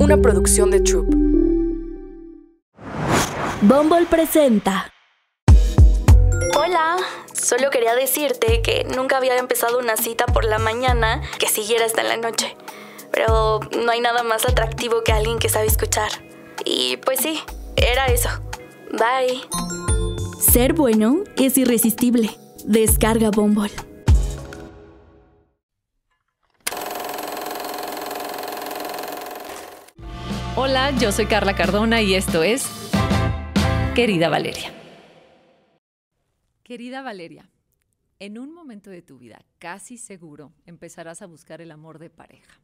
una producción de Troop. Bumble presenta. Hola, solo quería decirte que nunca había empezado una cita por la mañana que siguiera hasta la noche. Pero no hay nada más atractivo que alguien que sabe escuchar. Y pues sí, era eso. Bye. Ser bueno es irresistible. Descarga Bumble. Hola, yo soy Carla Cardona y esto es Querida Valeria. Querida Valeria, en un momento de tu vida, casi seguro, empezarás a buscar el amor de pareja.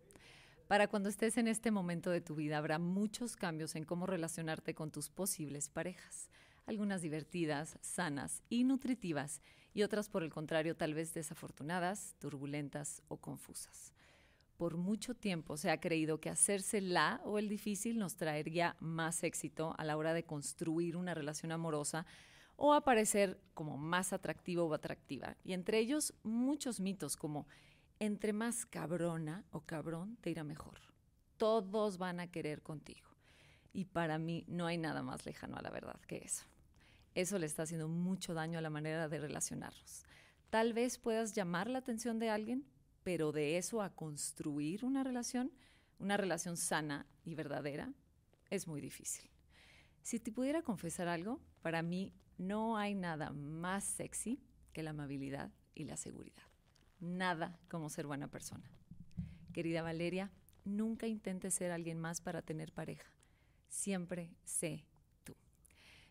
Para cuando estés en este momento de tu vida habrá muchos cambios en cómo relacionarte con tus posibles parejas, algunas divertidas, sanas y nutritivas, y otras por el contrario tal vez desafortunadas, turbulentas o confusas por mucho tiempo se ha creído que hacerse la o el difícil nos traería más éxito a la hora de construir una relación amorosa o aparecer como más atractivo o atractiva. Y entre ellos muchos mitos como entre más cabrona o cabrón te irá mejor. Todos van a querer contigo. Y para mí no hay nada más lejano a la verdad que eso. Eso le está haciendo mucho daño a la manera de relacionarnos. Tal vez puedas llamar la atención de alguien, pero de eso a construir una relación, una relación sana y verdadera, es muy difícil. Si te pudiera confesar algo, para mí no hay nada más sexy que la amabilidad y la seguridad. Nada como ser buena persona. Querida Valeria, nunca intentes ser alguien más para tener pareja. Siempre sé tú.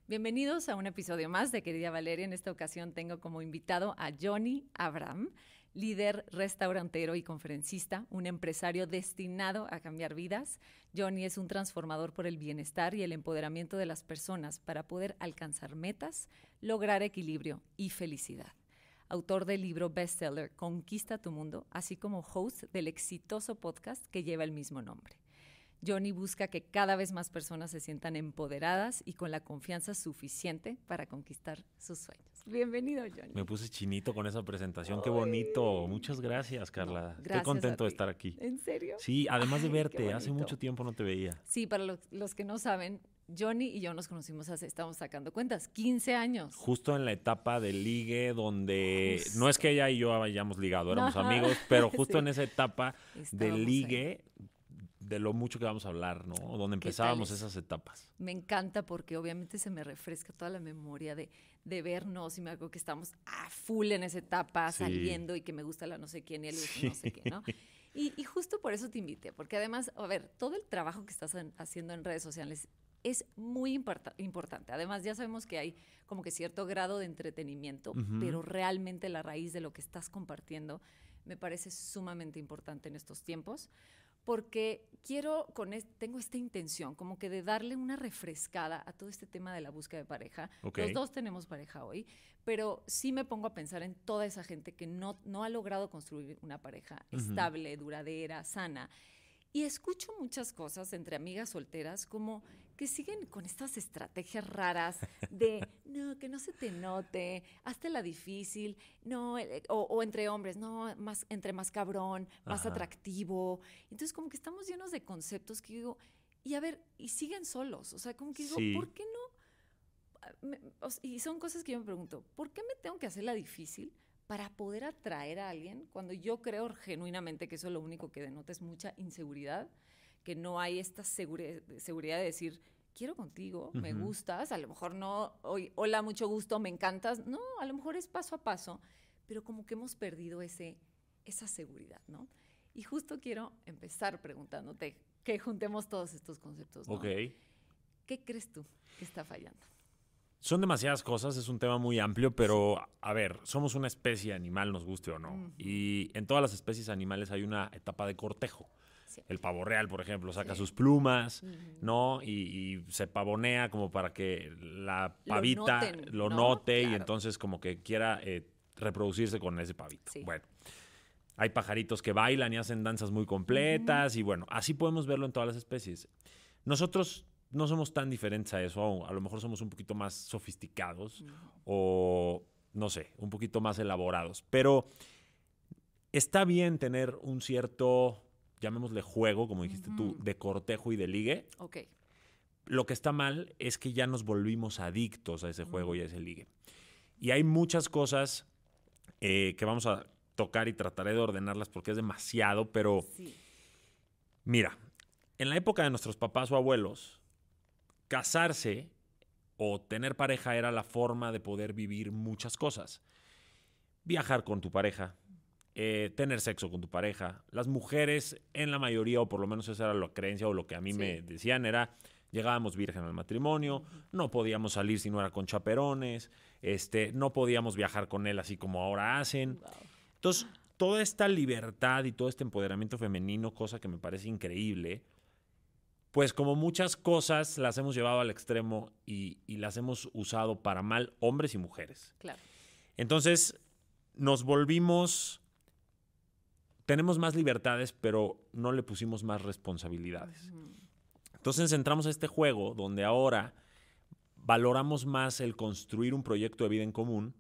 Bienvenidos a un episodio más de Querida Valeria. En esta ocasión tengo como invitado a Johnny Abram líder restaurantero y conferencista, un empresario destinado a cambiar vidas. Johnny es un transformador por el bienestar y el empoderamiento de las personas para poder alcanzar metas, lograr equilibrio y felicidad. Autor del libro bestseller Conquista tu Mundo, así como host del exitoso podcast que lleva el mismo nombre. Johnny busca que cada vez más personas se sientan empoderadas y con la confianza suficiente para conquistar sus sueños. Bienvenido, Johnny. Me puse chinito con esa presentación. Qué bonito. Muchas gracias, Carla. qué Estoy contento de estar aquí. ¿En serio? Sí, además de verte. Hace mucho tiempo no te veía. Sí, para los, que no saben, Johnny y yo nos conocimos hace, estamos sacando cuentas, 15 años. Justo en la etapa de ligue donde no es que ella y yo hayamos ligado, éramos amigos, pero justo en esa etapa de ligue de lo mucho que vamos a hablar, ¿no? Donde empezábamos esas etapas. Me encanta porque obviamente se me refresca toda la memoria de, vernos y me acuerdo que estamos a full en esa etapa, saliendo y que me gusta la no sé quién y el no sé qué, ¿no? Y, justo por eso te invité, porque además, a ver, todo el trabajo que estás haciendo en redes sociales es muy importante. Además, ya sabemos que hay como que cierto grado de entretenimiento, pero realmente la raíz de lo que estás compartiendo me parece sumamente importante en estos tiempos, porque quiero, con tengo esta intención, como que de darle una refrescada a todo este tema de la búsqueda de pareja. Los dos tenemos pareja hoy, pero sí me pongo a pensar en toda esa gente que no, no ha logrado construir una pareja estable, duradera, sana. Y escucho muchas cosas entre amigas solteras como que siguen con estas estrategias raras de no, que no se te note, hazte la difícil, no, eh, eh, o, entre hombres, no, más, entre más cabrón, más atractivo. Entonces, como que estamos llenos de conceptos que digo, y a ver, y siguen solos. O sea, como que digo, ¿por qué no? y son cosas que yo me pregunto, ¿por qué me tengo que hacer la difícil para poder atraer a alguien cuando yo creo genuinamente que eso es lo único que denota es mucha inseguridad, que no hay esta seguridad de decir, quiero contigo, me gustas, a lo mejor no, hola, mucho gusto, me encantas. No, a lo mejor es paso a paso, pero como que hemos perdido ese, esa seguridad, ¿no? Y justo quiero empezar preguntándote que juntemos todos estos conceptos. ¿no? Ok. ¿Qué crees tú que está fallando? Son demasiadas cosas, es un tema muy amplio, pero a ver, somos una especie animal, nos guste o no. Y en todas las especies animales hay una etapa de cortejo. El pavo real, por ejemplo, saca sus plumas, ¿no? Y, se pavonea como para que la pavita lo, note y entonces como que quiera eh, reproducirse con ese pavito. Bueno. Hay pajaritos que bailan y hacen danzas muy completas y bueno, así podemos verlo en todas las especies. Nosotros no somos tan diferentes a eso, a lo mejor somos un poquito más sofisticados o, no sé, un poquito más elaborados, pero está bien tener un cierto llamémosle juego, como dijiste tú, de cortejo y de ligue. Ok. Lo que está mal es que ya nos volvimos adictos a ese juego y a ese ligue. Y hay muchas cosas eh, que vamos a tocar y trataré de ordenarlas porque es demasiado, pero mira, en la época de nuestros papás o abuelos, casarse o tener pareja era la forma de poder vivir muchas cosas. Viajar con tu pareja, eh, tener sexo con tu pareja. Las mujeres, en la mayoría, o por lo menos esa era la creencia o lo que a mí me decían, era llegábamos virgen al matrimonio, no podíamos salir si no era con chaperones, este, no podíamos viajar con él así como ahora hacen. Entonces, toda esta libertad y todo este empoderamiento femenino, cosa que me parece increíble, pues como muchas cosas las hemos llevado al extremo y, las hemos usado para mal hombres y mujeres. Claro. Entonces, nos volvimos tenemos más libertades, pero no le pusimos más responsabilidades. Entonces entramos a este juego donde ahora valoramos más el construir un proyecto de vida en común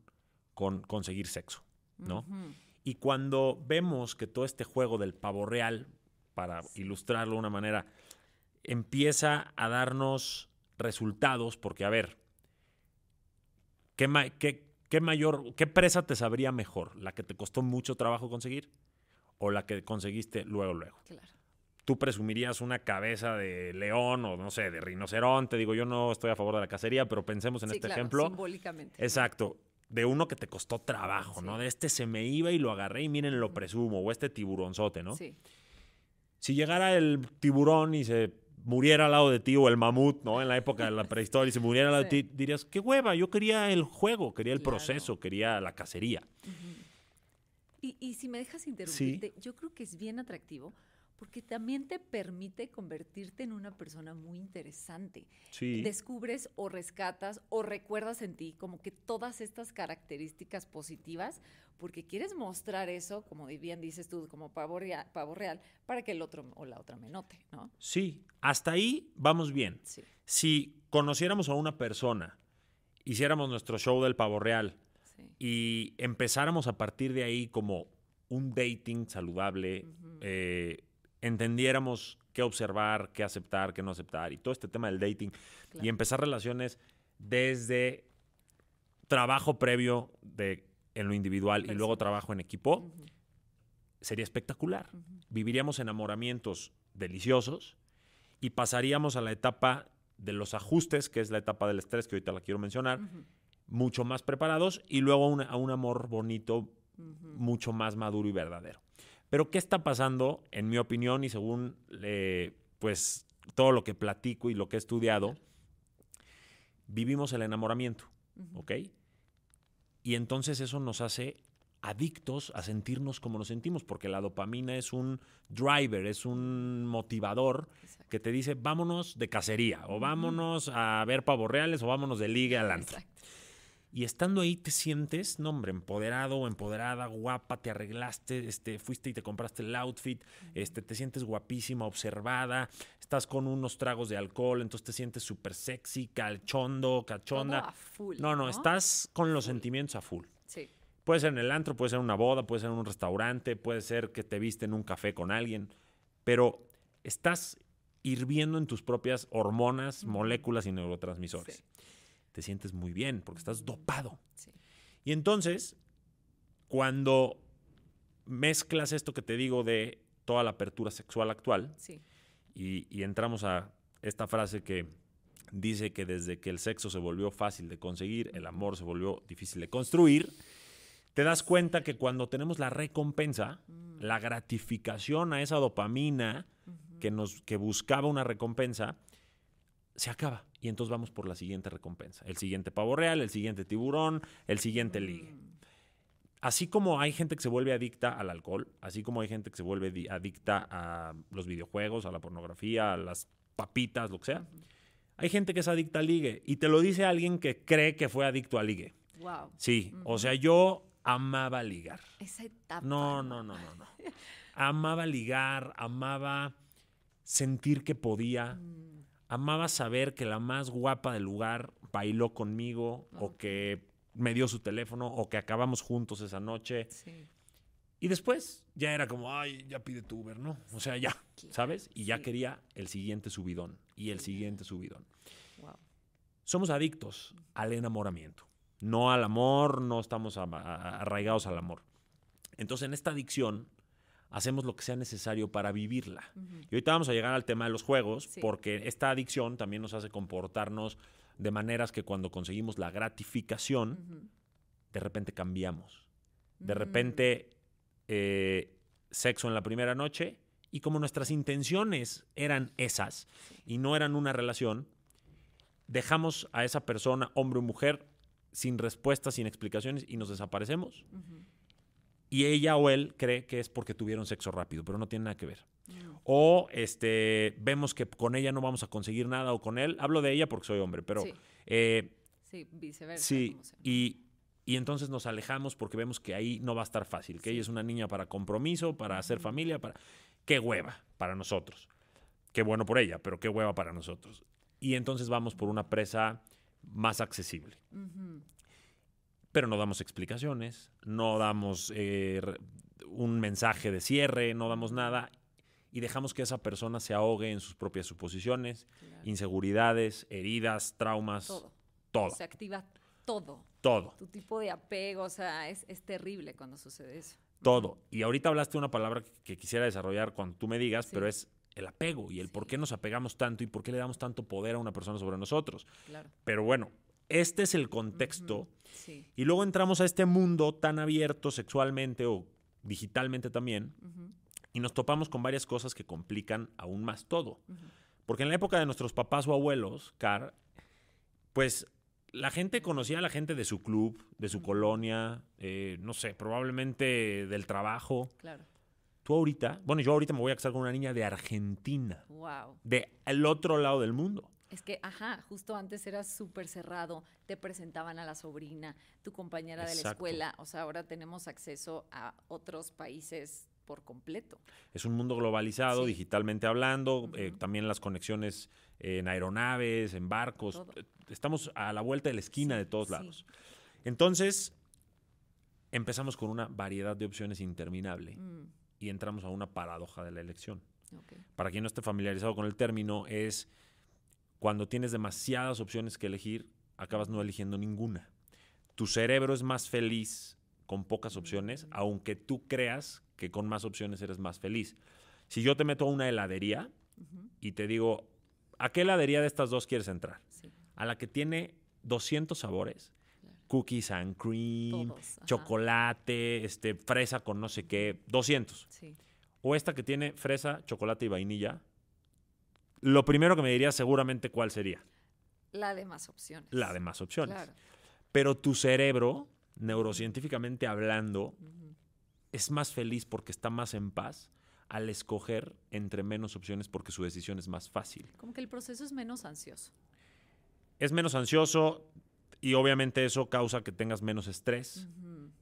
con conseguir sexo, ¿no? Y cuando vemos que todo este juego del pavo real, para ilustrarlo de una manera, empieza a darnos resultados, porque a ver, qué mayor, qué presa te sabría mejor? ¿La que te costó mucho trabajo conseguir? o la que conseguiste luego, luego. Claro. Tú presumirías una cabeza de león o no sé, de rinoceronte. Digo, yo no estoy a favor de la cacería, pero pensemos en este ejemplo. Simbólicamente. Exacto. De uno que te costó trabajo, ¿no? De este se me iba y lo agarré y miren, lo presumo. O este tiburonzote, ¿no? Sí. Si llegara el tiburón y se muriera al lado de ti o el mamut, ¿no? En la época de la prehistoria y se muriera al lado de ti, dirías, qué hueva, yo quería el juego, quería el proceso, quería la cacería. Y, si me dejas interrumpirte, yo creo que es bien atractivo porque también te permite convertirte en una persona muy interesante. Descubres o rescatas o recuerdas en ti como que todas estas características positivas, porque quieres mostrar eso, como bien dices tú, como pavo, real, para que el otro o la otra me note, ¿no? Sí, hasta ahí vamos bien. Si conociéramos a una persona, hiciéramos nuestro show del pavo real, y empezáramos a partir de ahí como un dating saludable, eh, entendiéramos qué observar, qué aceptar, qué no aceptar, y todo este tema del dating, y empezar relaciones desde trabajo previo en lo individual y luego trabajo en equipo, sería espectacular. Viviríamos enamoramientos deliciosos y pasaríamos a la etapa de los ajustes, que es la etapa del estrés, que ahorita la quiero mencionar, mucho más preparados y luego a un amor bonito, mucho más maduro y verdadero. Pero ¿qué está pasando, en mi opinión y según pues todo lo que platico y lo que he estudiado? Vivimos el enamoramiento, ¿ok? Y entonces eso nos hace adictos a sentirnos como nos sentimos, porque la dopamina es un driver, es un motivador que te dice vámonos de cacería, o vámonos a ver pavos reales, o vámonos de liga al y estando ahí te sientes, no hombre, empoderado o empoderada, guapa, te arreglaste, este, fuiste y te compraste el outfit, este, te sientes guapísima, observada, estás con unos tragos de alcohol, entonces te sientes súper sexy, calchondo, cachonda. no, no, estás con los sentimientos a full. Sí. Puede ser en el antro, puede ser en una boda, puede ser en un restaurante, puede ser que te viste en un café con alguien, pero estás hirviendo en tus propias hormonas, moléculas y neurotransmisores te sientes muy bien porque estás dopado. Y entonces, cuando mezclas esto que te digo de toda la apertura sexual actual y, entramos a esta frase que dice que desde que el sexo se volvió fácil de conseguir, el amor se volvió difícil de construir, te das cuenta que cuando tenemos la recompensa, mm. la gratificación a esa dopamina que, nos, que buscaba una recompensa, se acaba y entonces vamos por la siguiente recompensa, el siguiente pavo real, el siguiente tiburón, el siguiente mm. ligue. Así como hay gente que se vuelve adicta al alcohol, así como hay gente que se vuelve adicta a los videojuegos, a la pornografía, a las papitas, lo que sea, hay gente que es adicta al ligue y te lo dice alguien que cree que fue adicto al ligue. Wow. Sí, o sea, yo amaba ligar. Esa etapa. No, no, no, no, amaba ligar, amaba sentir que podía. Mm amaba saber que la más guapa del lugar bailó conmigo o que me dio su teléfono o que acabamos juntos esa noche. Y después ya era como, ay, ya pide tu Uber, ¿no? O sea, ya, ¿sabes? Y ya quería el siguiente subidón y el siguiente subidón. Somos adictos al enamoramiento, no al amor, no estamos arraigados al amor. Entonces, en esta adicción, hacemos lo que sea necesario para vivirla. Y ahorita vamos a llegar al tema de los juegos, porque esta adicción también nos hace comportarnos de maneras que cuando conseguimos la gratificación, de repente cambiamos. De mm. repente, eh, sexo en la primera noche, y como nuestras intenciones eran esas y no eran una relación, dejamos a esa persona, hombre o mujer, sin respuestas, sin explicaciones y nos desaparecemos y ella o él cree que es porque tuvieron sexo rápido, pero no tiene nada que ver. Mm. O este, vemos que con ella no vamos a conseguir nada o con él. Hablo de ella porque soy hombre, pero... Sí, eh, viceversa. Sí, y, entonces nos alejamos porque vemos que ahí no va a estar fácil, que ella es una niña para compromiso, para hacer familia, para... Qué hueva para nosotros. Qué bueno por ella, pero qué hueva para nosotros. Y entonces vamos por una presa más accesible pero no damos explicaciones, no damos eh, un mensaje de cierre, no damos nada y dejamos que esa persona se ahogue en sus propias suposiciones, inseguridades, heridas, traumas, todo. todo. Se activa todo. Todo. Tu tipo de apego, o sea, es, terrible cuando sucede eso. Todo. Y ahorita hablaste una palabra que quisiera desarrollar cuando tú me digas, pero es el apego y el por qué nos apegamos tanto y por qué le damos tanto poder a una persona sobre nosotros. Claro. Pero bueno, este es el contexto. Y luego entramos a este mundo tan abierto sexualmente o digitalmente también y nos topamos con varias cosas que complican aún más todo. Porque en la época de nuestros papás o abuelos, Car, pues la gente conocía a la gente de su club, de su colonia, eh, no sé, probablemente del trabajo. Claro. Tú ahorita, bueno, yo ahorita me voy a casar con una niña de Argentina. Wow. De el otro lado del mundo. Es que, ajá, justo antes era súper cerrado, te presentaban a la sobrina, tu compañera de la escuela, o sea, ahora tenemos acceso a otros países por completo. Es un mundo globalizado, digitalmente hablando, eh, también las conexiones en aeronaves, en barcos, eh, estamos a la vuelta de la esquina de todos lados. Entonces, empezamos con una variedad de opciones interminable mm. y entramos a una paradoja de la elección. Para quien no esté familiarizado con el término, es cuando tienes demasiadas opciones que elegir, acabas no eligiendo ninguna. Tu cerebro es más feliz con pocas opciones, aunque tú creas que con más opciones eres más feliz. Si yo te meto a una heladería y te digo, ¿a qué heladería de estas dos quieres entrar? A la que tiene 200 sabores, cookies and cream, chocolate, este, fresa con no sé qué, 200. O esta que tiene fresa, chocolate y vainilla, lo primero que me dirías seguramente cuál sería. La de más opciones. La de más opciones. Claro. Pero tu cerebro, neurocientíficamente hablando, es más feliz porque está más en paz al escoger entre menos opciones porque su decisión es más fácil. Como que el proceso es menos ansioso. Es menos ansioso y obviamente eso causa que tengas menos estrés.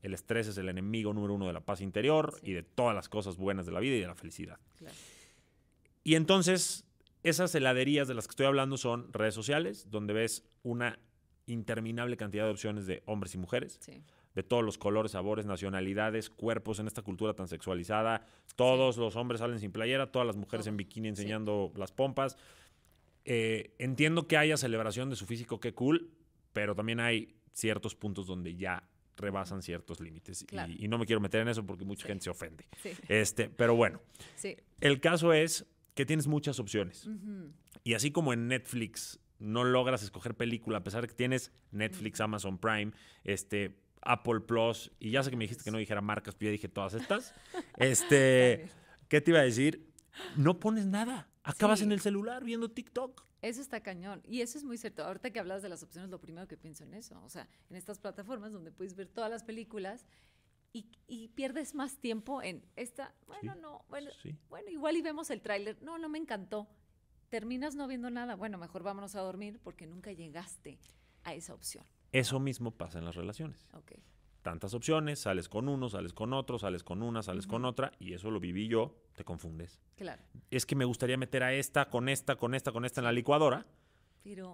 El estrés es el enemigo número uno de la paz interior y de todas las cosas buenas de la vida y de la felicidad. Claro. Y entonces esas heladerías de las que estoy hablando son redes sociales, donde ves una interminable cantidad de opciones de hombres y mujeres. De todos los colores, sabores, nacionalidades, cuerpos en esta cultura tan sexualizada. Todos los hombres salen sin playera, todas las mujeres en bikini enseñando las pompas. Eh, entiendo que haya celebración de su físico, qué cool, pero también hay ciertos puntos donde ya rebasan ciertos límites. Y, no me quiero meter en eso porque mucha gente se ofende. Este, pero bueno, el caso es que tienes muchas opciones. Y así como en Netflix no logras escoger película, a pesar de que tienes Netflix, Amazon Prime, este, Apple Plus, y ya sé que me dijiste que no dijera marcas, pero ya dije todas estas. Este, ¿qué te iba a decir? No pones nada. Acabas en el celular viendo TikTok. Eso está cañón. Y eso es muy cierto. Ahorita que hablas de las opciones, lo primero que pienso en eso. O sea, en estas plataformas donde puedes ver todas las películas y, pierdes más tiempo en esta, bueno, no, bueno, bueno, igual y vemos el tráiler, no, no me encantó. Terminas no viendo nada, bueno, mejor vámonos a dormir porque nunca llegaste a esa opción. Eso mismo pasa en las relaciones. Tantas opciones, sales con uno, sales con otro, sales con una, sales con otra, y eso lo viví yo, te confundes. Claro. Es que me gustaría meter a esta, con esta, con esta, con esta en la licuadora.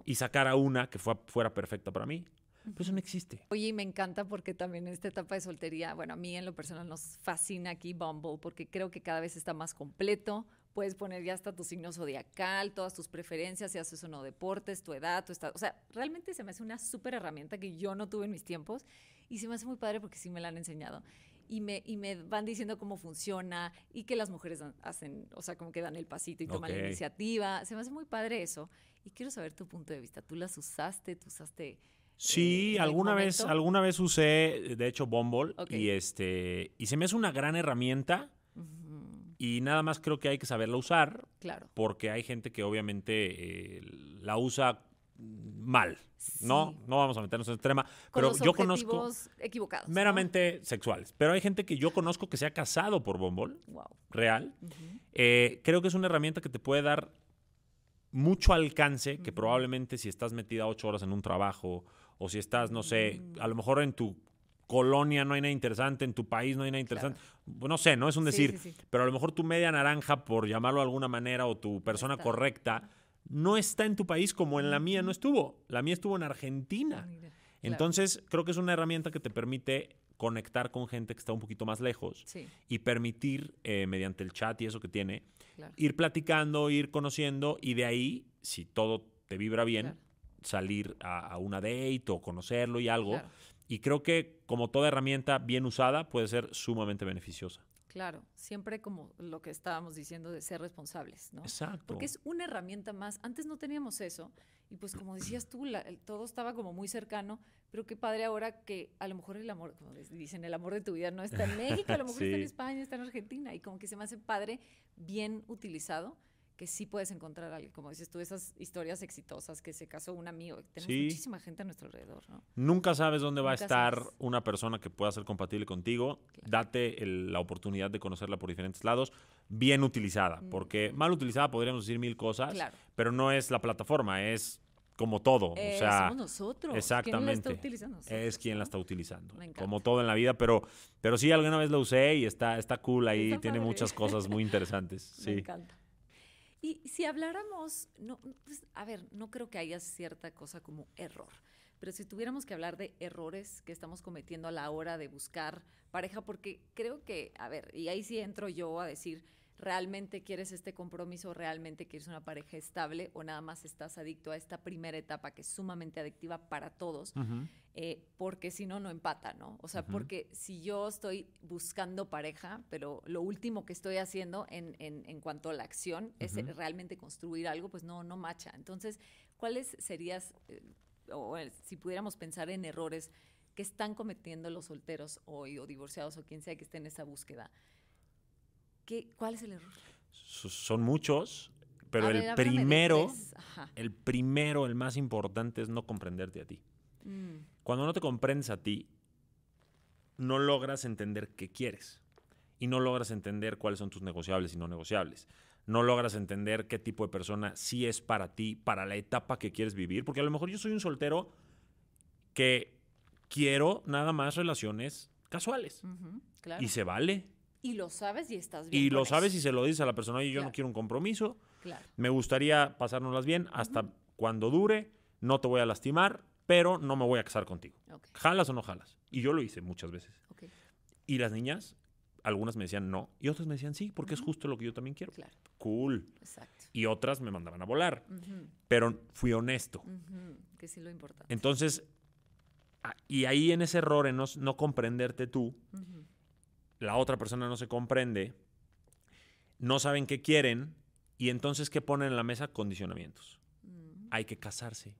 Y sacar a una que fue, fuera perfecta para mí, pero eso no existe. Oye, y me encanta porque también en esta etapa de soltería, bueno, a mí en lo personal nos fascina aquí Bumble porque creo que cada vez está más completo. Puedes poner ya hasta tu signo zodiacal, todas tus preferencias, si haces o no deportes, tu edad, tu estado. O sea, realmente se me hace una súper herramienta que yo no tuve en mis tiempos y se me hace muy padre porque sí me la han enseñado. Y me, y me, van diciendo cómo funciona y que las mujeres hacen, o sea, como que dan el pasito y toman la iniciativa. Se me hace muy padre eso. Y quiero saber tu punto de vista. ¿Tú las usaste? ¿Tú usaste Sí, eh, alguna vez, alguna vez usé, de hecho, Bumble y este y se me hace una gran herramienta y nada más creo que hay que saberla usar, claro, porque hay gente que obviamente eh, la usa mal, no, no vamos a meternos en extrema, pero yo conozco equivocados, meramente sexuales, pero hay gente que yo conozco que se ha casado por Bumble, wow. real, eh, creo que es una herramienta que te puede dar mucho alcance que probablemente si estás metida ocho horas en un trabajo o si estás, no sé, mm. a lo mejor en tu colonia no hay nada interesante, en tu país no hay nada interesante. Pues no sé, ¿no? Es un decir. Pero a lo mejor tu media naranja, por llamarlo de alguna manera, o tu persona correcta, no está en tu país como en la mía no estuvo. La mía estuvo en Argentina. Ah, Entonces, creo que es una herramienta que te permite conectar con gente que está un poquito más lejos y permitir, eh, mediante el chat y eso que tiene, ir platicando, ir conociendo y de ahí, si todo te vibra bien, salir a, una date o conocerlo y algo. Y creo que como toda herramienta bien usada puede ser sumamente beneficiosa. Claro, siempre como lo que estábamos diciendo de ser responsables, ¿no? Exacto. Porque es una herramienta más. Antes no teníamos eso y pues como decías tú, todo estaba como muy cercano, pero qué padre ahora que a lo mejor el amor, como dicen, el amor de tu vida no está en México, a lo mejor está en España, está en Argentina y como que se me hace padre bien utilizado que sí puedes encontrar alguien, como dices tú, esas historias exitosas que se casó un amigo. Tenemos muchísima gente a nuestro alrededor, Nunca sabes dónde va a estar una persona que pueda ser compatible contigo. Date la oportunidad de conocerla por diferentes lados, bien utilizada, mm. porque mal utilizada podríamos decir mil cosas, pero no es la plataforma, es como todo, o eh, sea, somos nosotros. Exactamente. es quien la está utilizando. como todo en la vida, pero pero sí alguna vez la usé y está está cool ahí, tiene muchas cosas muy interesantes. sí. Me encanta. Y si habláramos, no, pues, a ver, no creo que haya cierta cosa como error, pero si tuviéramos que hablar de errores que estamos cometiendo a la hora de buscar pareja, porque creo que, a ver, y ahí sí entro yo a decir, realmente quieres este compromiso, realmente quieres una pareja estable o nada más estás adicto a esta primera etapa que es sumamente adictiva para todos, eh, porque si no, no empata, ¿no? O sea, porque si yo estoy buscando pareja, pero lo último que estoy haciendo en, cuanto a la acción es realmente construir algo, pues no, no macha. Entonces, ¿cuáles serías, eh, o si pudiéramos pensar en errores que están cometiendo los solteros hoy o divorciados o quien sea que esté en esa búsqueda? ¿Cuál es el error? Son muchos, pero el primero, el primero, el más importante es no comprenderte a ti. Mm. Cuando no te comprendes a ti, no logras entender qué quieres y no logras entender cuáles son tus negociables y no negociables. No logras entender qué tipo de persona sí es para ti, para la etapa que quieres vivir, porque a lo mejor yo soy un soltero que quiero nada más relaciones casuales y se vale y lo sabes y estás bien. Y lo sabes y se lo dices a la persona, oye, yo no quiero un compromiso. Claro. Me gustaría pasárnoslas bien hasta cuando dure, no te voy a lastimar, pero no me voy a casar contigo. ¿Jalas o no jalas? Y yo lo hice muchas veces. Y las niñas, algunas me decían no y otras me decían sí, porque es justo lo que yo también quiero. Cool. Exacto. Y otras me mandaban a volar. Pero fui honesto. Que sí lo importante. Entonces, y ahí en ese error, en no, no comprenderte tú, la otra persona no se comprende, no saben qué quieren y entonces ¿qué ponen en la mesa? Condicionamientos. Mm. Hay que casarse.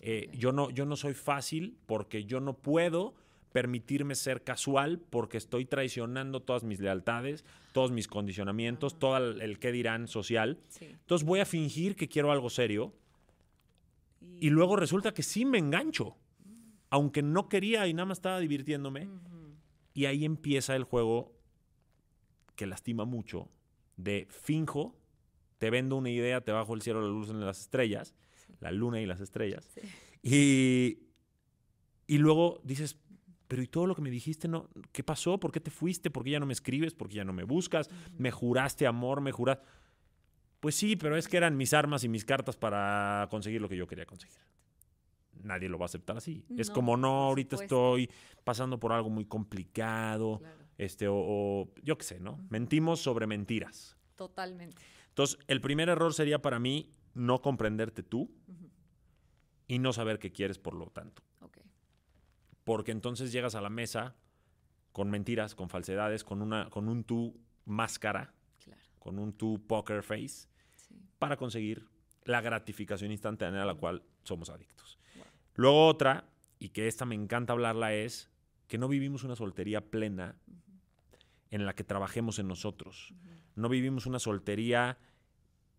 Eh, yo, no, yo no soy fácil porque yo no puedo permitirme ser casual porque estoy traicionando todas mis lealtades, todos mis condicionamientos, ah. todo el, que qué dirán social. Entonces voy a fingir que quiero algo serio y, luego resulta que sí me engancho, mm. aunque no quería y nada más estaba divirtiéndome. Y ahí empieza el juego que lastima mucho de finjo, te vendo una idea, te bajo el cielo, la luz en las estrellas, la luna y las estrellas. Y, y luego dices, pero ¿y todo lo que me dijiste? No, ¿Qué pasó? ¿Por qué te fuiste? ¿Por qué ya no me escribes? ¿Por qué ya no me buscas? ¿Me juraste amor? ¿Me juraste? Pues sí, pero es que eran mis armas y mis cartas para conseguir lo que yo quería conseguir nadie lo va a aceptar así. es como, no, ahorita estoy pasando por algo muy complicado, este, o, yo qué sé, ¿no? Mentimos sobre mentiras. Totalmente. Entonces, el primer error sería para mí no comprenderte tú y no saber qué quieres por lo tanto. Porque entonces llegas a la mesa con mentiras, con falsedades, con, una, con un tú máscara, con un tú poker face, para conseguir la gratificación instantánea a la cual somos adictos. Luego otra, y que esta me encanta hablarla, es que no vivimos una soltería plena en la que trabajemos en nosotros. No vivimos una soltería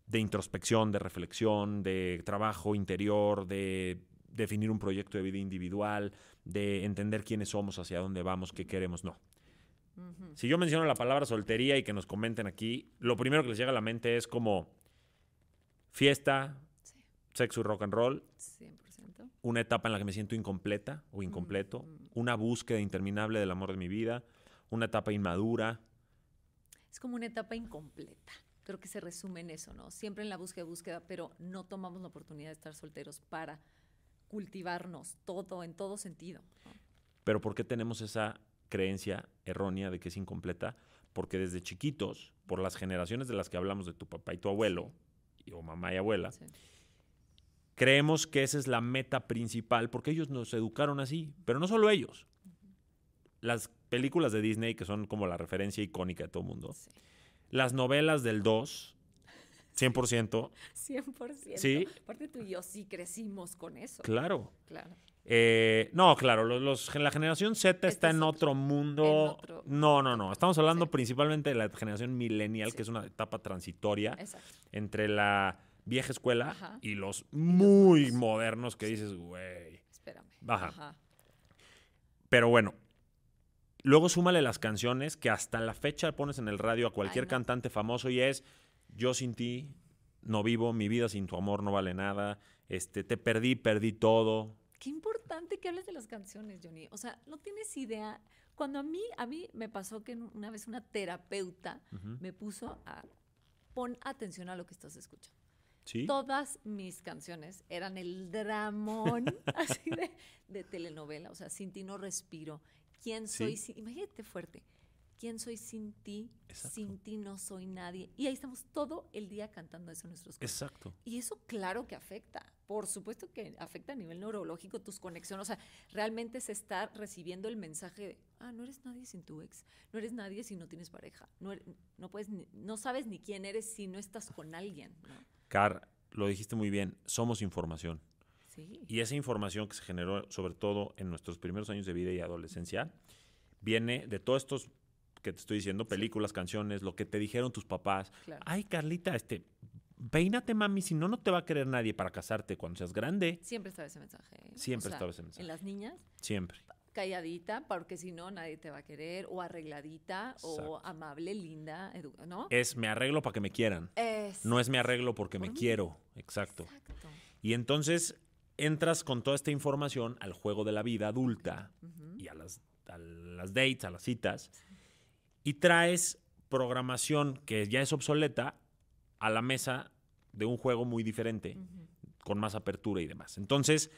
de introspección, de reflexión, de trabajo interior, de definir un proyecto de vida individual, de entender quiénes somos, hacia dónde vamos, qué queremos, no. Si yo menciono la palabra soltería y que nos comenten aquí, lo primero que les llega a la mente es como fiesta, sexo y rock and roll. Una etapa en la que me siento incompleta o incompleto, mm. una búsqueda interminable del amor de mi vida, una etapa inmadura. Es como una etapa incompleta. Creo que se resume en eso, ¿no? Siempre en la búsqueda, búsqueda, pero no tomamos la oportunidad de estar solteros para cultivarnos todo, en todo sentido. Pero ¿por qué tenemos esa creencia errónea de que es incompleta? Porque desde chiquitos, por las generaciones de las que hablamos de tu papá y tu abuelo, o mamá y abuela, Creemos que esa es la meta principal porque ellos nos educaron así, pero no solo ellos. Las películas de Disney, que son como la referencia icónica de todo el mundo. Las novelas del 2, 100%. 100%. Sí. Aparte tú y yo sí crecimos con eso. Claro. Claro. Eh, no, claro, los, la generación Z este está en otro, mundo. no, no, no. Estamos hablando principalmente de la generación millennial, que es una etapa transitoria Exacto. entre la vieja escuela y los muy modernos que dices, güey. Espérame. Baja. Pero bueno, luego súmale las canciones que hasta la fecha pones en el radio a cualquier cantante famoso y es Yo sin ti no vivo, mi vida sin tu amor no vale nada, este te perdí, perdí todo. Qué importante que hables de las canciones, Johnny. O sea, no tienes idea. Cuando a mí a mí me pasó que una vez una terapeuta me puso a pon atención a lo que estás escuchando. Todas mis canciones eran el dramón así de, telenovela, o sea, sin ti no respiro. ¿Quién soy? Sin, imagínate fuerte. ¿Quién soy sin ti? Sin ti no soy nadie. Y ahí estamos todo el día cantando eso en nuestros cuerpos. Exacto. Y eso claro que afecta. Por supuesto que afecta a nivel neurológico tus conexiones. O sea, realmente se está recibiendo el mensaje de, ah, no eres nadie sin tu ex. No eres nadie si no tienes pareja. No, er, no, puedes, no sabes ni quién eres si no estás con alguien. ¿no? Car, lo dijiste muy bien, somos información. Sí. Y esa información que se generó, sobre todo en nuestros primeros años de vida y adolescencia, viene de todos estos que te estoy diciendo, películas, canciones, lo que te dijeron tus papás. Ay, Carlita, este, peínate, mami, si no, no te va a querer nadie para casarte cuando seas grande. Siempre estaba ese mensaje. ¿eh? Siempre estaba ese mensaje. ¿En las niñas? Siempre calladita, porque si no nadie te va a querer, o arregladita, o amable, linda, ¿no? Es me arreglo para que me quieran. No es me arreglo porque me quiero. Exacto. Y entonces entras con toda esta información al juego de la vida adulta y a las, dates, a las citas, y traes programación que ya es obsoleta a la mesa de un juego muy diferente, con más apertura y demás. Entonces,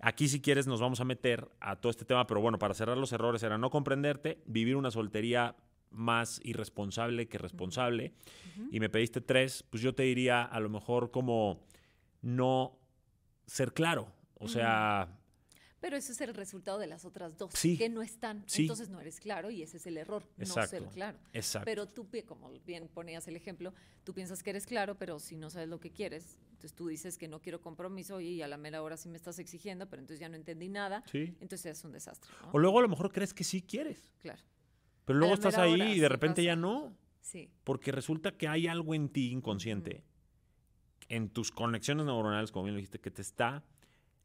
Aquí si quieres nos vamos a meter a todo este tema, pero bueno, para cerrar los errores era no comprenderte, vivir una soltería más irresponsable que responsable. Y me pediste tres, pues yo te diría a lo mejor como no ser claro, o sea, pero eso es el resultado de las otras dos que no están. Entonces no eres claro y ese es el error, no ser claro. Exacto. Pero tú, como bien ponías el ejemplo, tú piensas que eres claro, pero si no sabes lo que quieres, entonces tú dices que no quiero compromiso y a la mera hora sí me estás exigiendo, pero entonces ya no entendí nada. Entonces es un desastre. O luego a lo mejor crees que sí quieres. Claro. Pero luego estás ahí y de repente ya no. Sí. Porque resulta que hay algo en ti inconsciente, en tus conexiones neuronales, como bien lo dijiste, que te está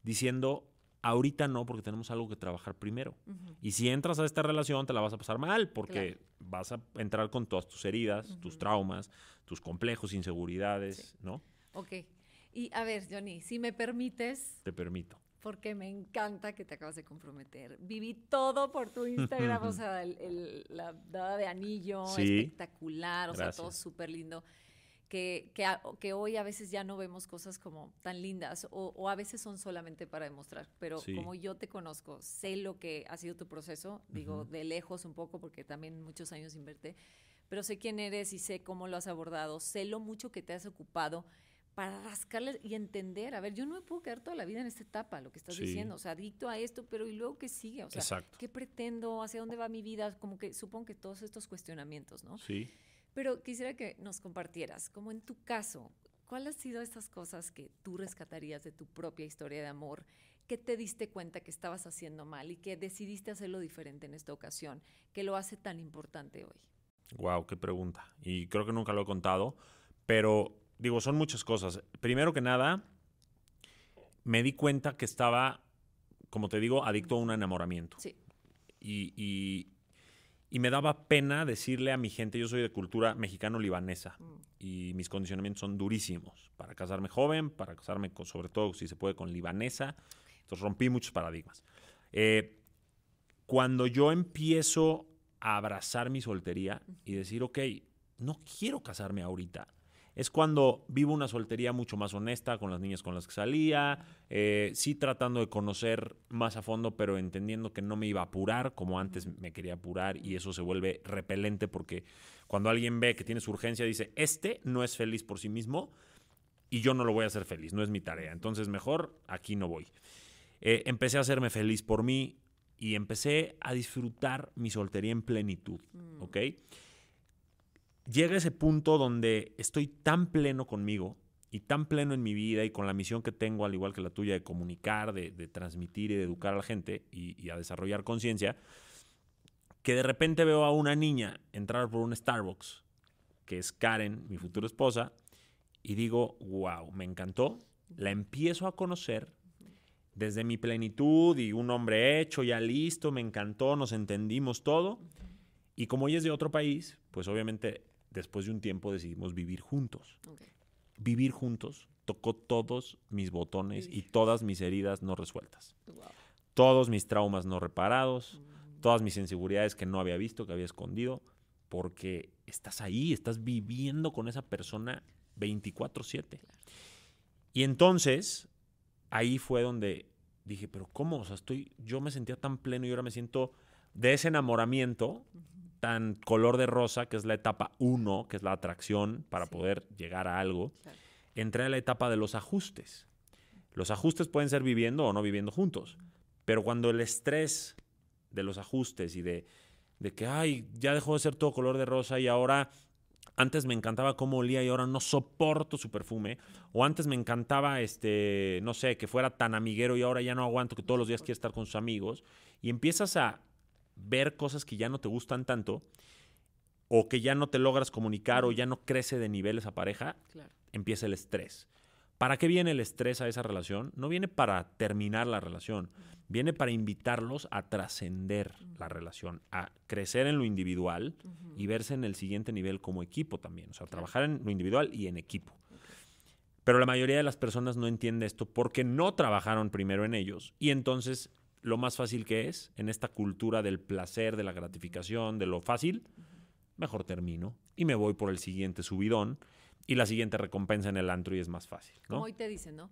diciendo Ahorita no, porque tenemos algo que trabajar primero. Y si entras a esta relación, te la vas a pasar mal, porque vas a entrar con todas tus heridas, tus traumas, tus complejos, inseguridades, ¿no? Ok. Y a ver, Johnny, si me permites. Te permito. Porque me encanta que te acabas de comprometer. Viví todo por tu Instagram, o sea, el, la dada de anillo, espectacular, o sea, todo súper lindo que, que, hoy a veces ya no vemos cosas como tan lindas o, a veces son solamente para demostrar, pero como yo te conozco, sé lo que ha sido tu proceso, digo de lejos un poco porque también muchos años invertí, pero sé quién eres y sé cómo lo has abordado, sé lo mucho que te has ocupado para rascarles y entender, a ver, yo no me puedo quedar toda la vida en esta etapa, lo que estás diciendo, o sea, adicto a esto, pero ¿y luego qué sigue? O sea, ¿qué pretendo? ¿Hacia dónde va mi vida? Como que supongo que todos estos cuestionamientos, ¿no? Sí. Pero quisiera que nos compartieras, como en tu caso, ¿cuáles han sido esas cosas que tú rescatarías de tu propia historia de amor? que te diste cuenta que estabas haciendo mal y que decidiste hacerlo diferente en esta ocasión? que lo hace tan importante hoy? Wow, qué pregunta. Y creo que nunca lo he contado, pero digo, son muchas cosas. Primero que nada, me di cuenta que estaba, como te digo, adicto a un enamoramiento. Sí. y, y me daba pena decirle a mi gente, yo soy de cultura mexicano-libanesa mm. y mis condicionamientos son durísimos para casarme joven, para casarme sobre todo si se puede con libanesa. Entonces rompí muchos paradigmas. Eh, cuando yo empiezo a abrazar mi soltería y decir, ok, no quiero casarme ahorita, es cuando vivo una soltería mucho más honesta con las niñas con las que salía, eh, sí tratando de conocer más a fondo, pero entendiendo que no me iba a apurar como antes me quería apurar y eso se vuelve repelente porque cuando alguien ve que tienes urgencia dice, este no es feliz por sí mismo y yo no lo voy a hacer feliz, no es mi tarea, entonces mejor aquí no voy. Eh, empecé a hacerme feliz por mí y empecé a disfrutar mi soltería en plenitud, mm. ¿ok? llega ese punto donde estoy tan pleno conmigo y tan pleno en mi vida y con la misión que tengo, al igual que la tuya, de comunicar, de, transmitir y de educar a la gente y, y a desarrollar conciencia, que de repente veo a una niña entrar por un Starbucks, que es Karen, mi futura esposa, y digo, wow, me encantó, la empiezo a conocer desde mi plenitud y un hombre hecho, ya listo, me encantó, nos entendimos todo. Y como ella es de otro país, pues obviamente después de un tiempo decidimos vivir juntos. Vivir juntos tocó todos mis botones y todas mis heridas no resueltas. Todos mis traumas no reparados, mm. todas mis inseguridades que no había visto, que había escondido, porque estás ahí, estás viviendo con esa persona 24/7. Y entonces, ahí fue donde dije, pero ¿cómo? O sea, estoy, yo me sentía tan pleno y ahora me siento de ese enamoramiento tan color de rosa, que es la etapa 1, que es la atracción para poder llegar a algo, entra entré la etapa de los ajustes. Los ajustes pueden ser viviendo o no viviendo juntos, pero cuando el estrés de los ajustes y de, de que, ay, ya dejó de ser todo color de rosa y ahora antes me encantaba cómo olía y ahora no soporto su perfume. O antes me encantaba, este, no sé, que fuera tan amiguero y ahora ya no aguanto que todos los días quiere estar con sus amigos. Y empiezas a ver cosas que ya no te gustan tanto o que ya no te logras comunicar o ya no crece de nivel esa pareja, empieza el estrés. ¿Para qué viene el estrés a esa relación? No viene para terminar la relación, viene para invitarlos a trascender la relación, a crecer en lo individual y verse en el siguiente nivel como equipo también, o sea, trabajar en lo individual y en equipo. Pero la mayoría de las personas no entiende esto porque no trabajaron primero en ellos y entonces lo más fácil que es, en esta cultura del placer, de la gratificación, de lo fácil, mejor termino y me voy por el siguiente subidón y la siguiente recompensa en el antro y es más fácil. Como hoy te dicen, ¿no?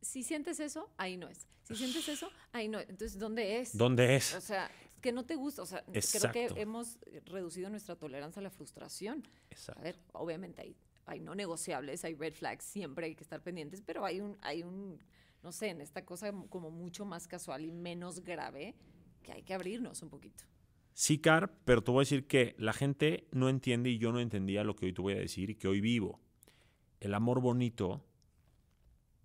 Si sientes eso, ahí no es. Si sientes eso, ahí no es. Entonces, ¿dónde es? ¿Dónde es? O sea, que no te gusta. O sea, creo que hemos reducido nuestra tolerancia a la frustración. Exacto. A ver, obviamente hay, hay no negociables, hay red flags, siempre hay que estar pendientes, pero hay un, hay un no sé, en esta cosa como mucho más casual y menos grave, que hay que abrirnos un poquito. Sí, Car, pero te voy a decir que la gente no entiende y yo no entendía lo que hoy te voy a decir y que hoy vivo. El amor bonito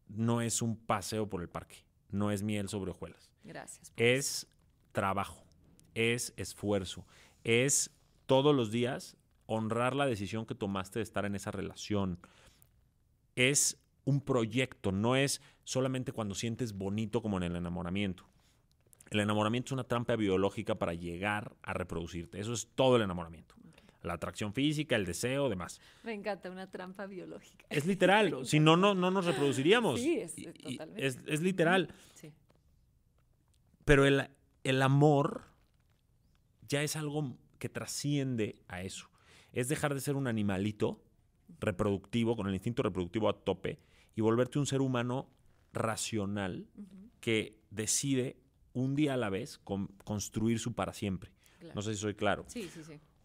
no es un paseo por el parque, no es miel sobre hojuelas. Gracias. Es trabajo, es esfuerzo, es todos los días honrar la decisión que tomaste de estar en esa relación. Es un proyecto, no es solamente cuando sientes bonito como en el enamoramiento. El enamoramiento es una trampa biológica para llegar a reproducirte. Eso es todo el enamoramiento. La atracción física, el deseo, demás. Me encanta, una trampa biológica. Es literal. si no, no, no nos reproduciríamos. Sí, es, totalmente. Es, literal. Sí. Pero el, el amor ya es algo que trasciende a eso. Es dejar de ser un animalito reproductivo, con el instinto reproductivo a tope, y volverte un ser humano racional que decide un día a la vez construir su para siempre. No sé si soy claro.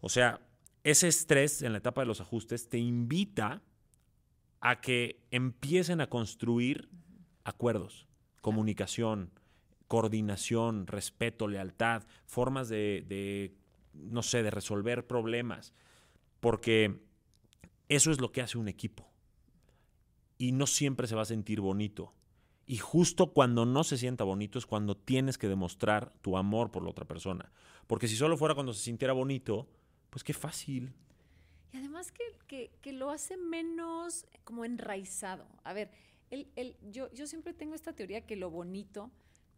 O sea, ese estrés en la etapa de los ajustes te invita a que empiecen a construir acuerdos, comunicación, coordinación, respeto, lealtad, formas de, no sé, de resolver problemas, porque eso es lo que hace un equipo. Y no siempre se va a sentir bonito, y justo cuando no se sienta bonito es cuando tienes que demostrar tu amor por la otra persona. Porque si solo fuera cuando se sintiera bonito, pues qué fácil. Y además que, lo hace menos eh, como enraizado. A ver, yo, siempre tengo esta teoría que lo bonito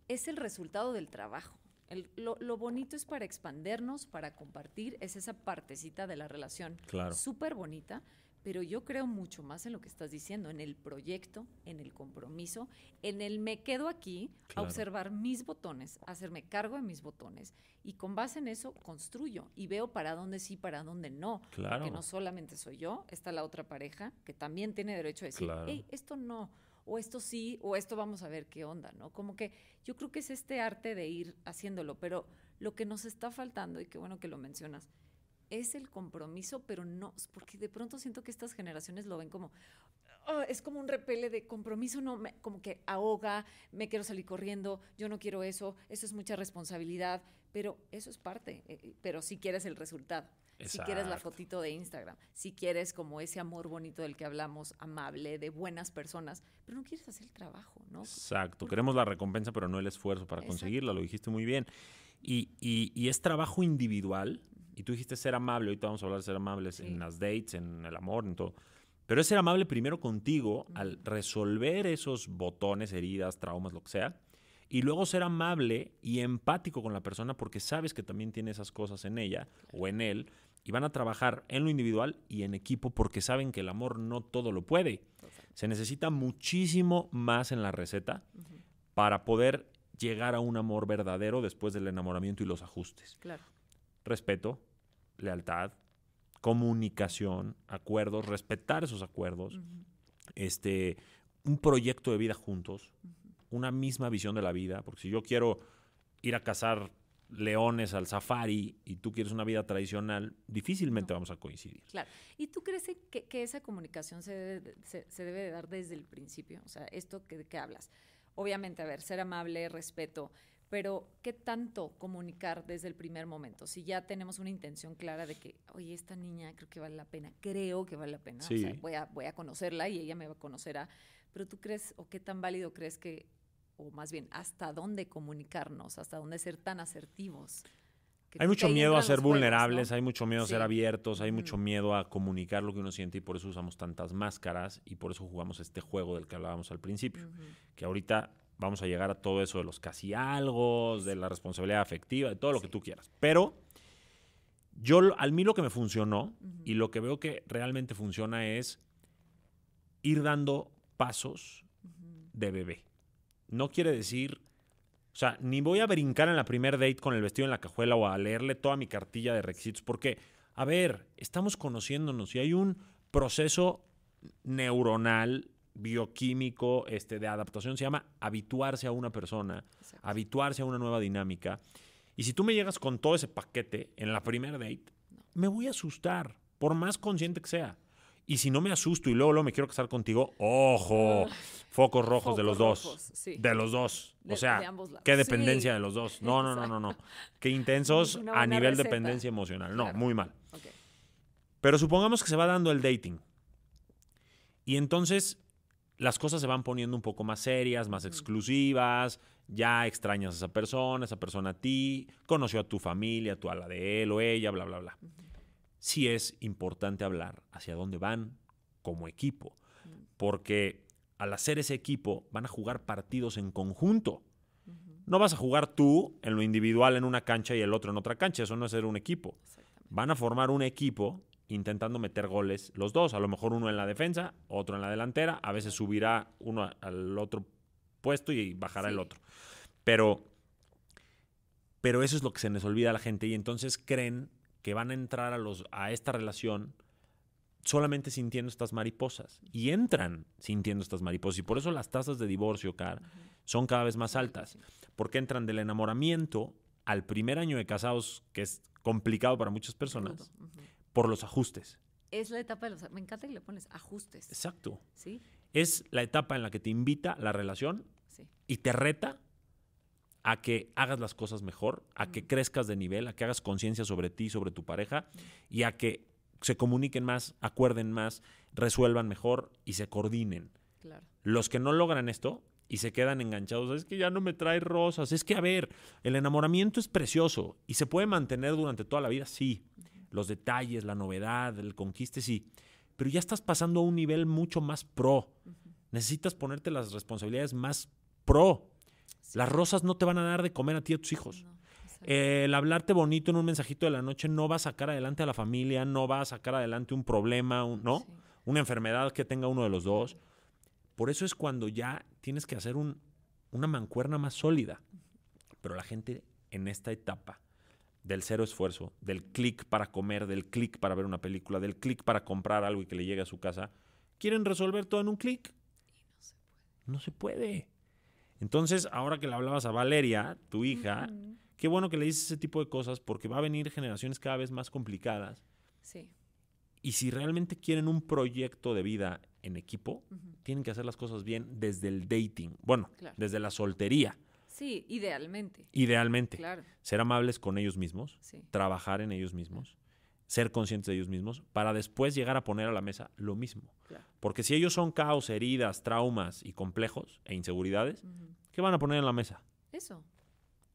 es el resultado del trabajo. lo, lo, bonito es para expandernos, para compartir, es esa partecita de la relación. Claro. Súper bonita pero yo creo mucho más en lo que estás diciendo, en el proyecto, en el compromiso, en el me quedo aquí a observar mis botones, a hacerme cargo de mis botones y con base en eso construyo y veo para dónde sí, para dónde no. Claro. Porque no solamente soy yo, está la otra pareja que también tiene derecho a decir, esto no o esto sí, o esto vamos a ver qué onda, ¿no? Como que yo creo que es este arte de ir haciéndolo, pero lo que nos está faltando, y qué bueno que lo mencionas, es el compromiso, pero no, porque de pronto siento que estas generaciones lo ven como, ah, es como un repele de compromiso, no, como que ahoga, me quiero salir corriendo, yo no quiero eso, eso es mucha responsabilidad, pero eso es parte, eh, eh, pero si quieres el resultado. Si quieres la fotito de Instagram, si quieres como ese amor bonito del que hablamos, amable, de buenas personas, pero no quieres hacer el trabajo, ¿no? Exacto, queremos la recompensa, pero no el esfuerzo para conseguirla, lo dijiste muy bien. Y, y es trabajo individual, y tú dijiste ser amable, ahorita vamos a hablar de ser amables en las dates, en el amor, en todo. Pero es ser amable primero contigo al resolver esos botones, heridas, traumas, lo que sea. Y luego ser amable y empático con la persona porque sabes que también tiene esas cosas en ella o en él. Y van a trabajar en lo individual y en equipo porque saben que el amor no todo lo puede. Se necesita muchísimo más en la receta para poder llegar a un amor verdadero después del enamoramiento y los ajustes. Claro respeto, lealtad, comunicación, acuerdos, respetar esos acuerdos, este, un proyecto de vida juntos, una misma visión de la vida, porque si yo quiero ir a cazar leones al safari y tú quieres una vida tradicional, difícilmente vamos a coincidir. Claro. ¿Y tú crees que, esa comunicación se debe, dar desde el principio? O sea, esto que, que hablas. Obviamente, a ver, ser amable, respeto, pero ¿qué tanto comunicar desde el primer momento? Si ya tenemos una intención clara de que, oye, esta niña creo que vale la pena, creo que vale la pena, o sea, voy, a, conocerla y ella me va a conocerá, pero tú crees o qué tan válido crees que, o más bien, hasta dónde comunicarnos, hasta dónde ser tan asertivos. Hay mucho miedo a ser vulnerables, hay mucho miedo a ser abiertos, hay mucho miedo a comunicar lo que uno siente y por eso usamos tantas máscaras y por eso jugamos este juego del que hablábamos al principio. Que ahorita vamos a llegar a todo eso de los casi algo, de la responsabilidad afectiva, de todo lo que tú quieras. Pero yo, al mí lo que me funcionó y lo que veo que realmente funciona es ir dando pasos de bebé. No quiere decir, o sea, ni voy a brincar en la primer date con el vestido en la cajuela o a leerle toda mi cartilla de requisitos, porque, a ver, estamos conociéndonos y hay un proceso neuronal bioquímico este, de adaptación se llama habituarse a una persona, habituarse a una nueva dinámica. Y si tú me llegas con todo ese paquete en la primera date, me voy a asustar, por más consciente que sea. Y si no me asusto y luego, luego me quiero casar contigo, ojo, ah, focos rojos de los dos. De los dos. o sea, qué dependencia de los dos. No, no, no, no, no. Qué intensos a nivel dependencia emocional. No, muy mal. Pero supongamos que se va dando el dating. Y entonces las cosas se van poniendo un poco más serias, más exclusivas, ya extrañas a esa persona, esa persona a ti, conoció a tu familia, tú a la de él o ella, bla, bla, bla. Sí es importante hablar hacia dónde van como equipo, porque al hacer ese equipo van a jugar partidos en conjunto. No vas a jugar tú en lo individual en una cancha y el otro en otra cancha, eso no es ser un equipo. Van a formar un equipo intentando meter goles los dos, a lo mejor uno en la defensa, otro en la delantera, a veces subirá uno al otro puesto y bajará el otro. Pero, pero eso es lo que se les olvida a la gente y entonces creen que van a entrar a, los, a esta relación solamente sintiendo estas mariposas y entran sintiendo estas mariposas y por eso las tasas de divorcio, Car, son cada vez más altas, porque entran del enamoramiento al primer año de casados, que es complicado para muchas personas por los ajustes. Es la etapa de los... Me encanta que le pones ajustes. Exacto. Sí. Es la etapa en la que te invita la relación y te reta a que hagas las cosas mejor, a que crezcas de nivel, a que hagas conciencia sobre ti, sobre tu pareja y a que se comuniquen más, acuerden más, resuelvan mejor y se coordinen. Claro. Los que no logran esto y se quedan enganchados, es que ya no me trae rosas, es que a ver, el enamoramiento es precioso y se puede mantener durante toda la vida, sí los detalles, la novedad, el conquiste, sí, pero ya estás pasando a un nivel mucho más pro. Necesitas ponerte las responsabilidades más pro. Las rosas no te van a dar de comer a ti y a tus hijos. el hablarte bonito en un mensajito de la noche no va a sacar adelante a la familia, no va a sacar adelante un problema, ¿no? Una enfermedad que tenga uno de los dos. Por eso es cuando ya tienes que hacer una mancuerna más sólida. Pero la gente en esta etapa del cero esfuerzo, del clic para comer, del clic para ver una película, del clic para comprar algo y que le llegue a su casa, quieren resolver todo en un clic. no se puede. Entonces, ahora que le hablabas a Valeria, tu hija, qué bueno que le dices ese tipo de cosas porque va a venir generaciones cada vez más complicadas. Sí. Y si realmente quieren un proyecto de vida en equipo, tienen que hacer las cosas bien desde el dating, bueno, desde la soltería. Sí, idealmente. Idealmente. Claro. Ser amables con ellos mismos, trabajar en ellos mismos, ser conscientes de ellos mismos, para después llegar a poner a la mesa lo mismo. Porque si ellos son caos, heridas, traumas y complejos e inseguridades, ¿qué van a poner en la mesa? Eso.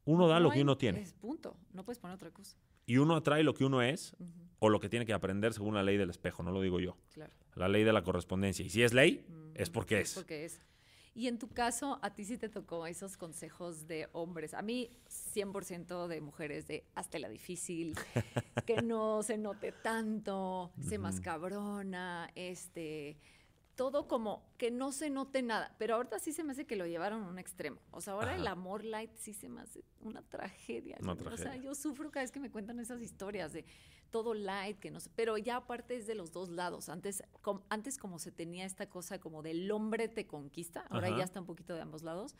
Uno da lo que uno tiene. punto. No puedes poner otra cosa. Y uno atrae lo que uno es o lo que tiene que aprender según la ley del espejo, no lo digo yo. Claro. La ley de la correspondencia. Y si es ley, es porque es. Porque es. Y en tu caso, a ti sí te tocó esos consejos de hombres. A mí, 100% de mujeres, de hazte la difícil, que no se note tanto, se más cabrona, este, todo como que no se note nada. Pero ahorita sí se me hace que lo llevaron a un extremo. O sea, ahora el amor light sí se me hace una tragedia. O sea, yo sufro cada vez que me cuentan esas historias de todo light, que no sé. Pero ya aparte es de los dos lados. Antes, antes como se tenía esta cosa como del hombre te conquista, ahora ya está un poquito de ambos lados.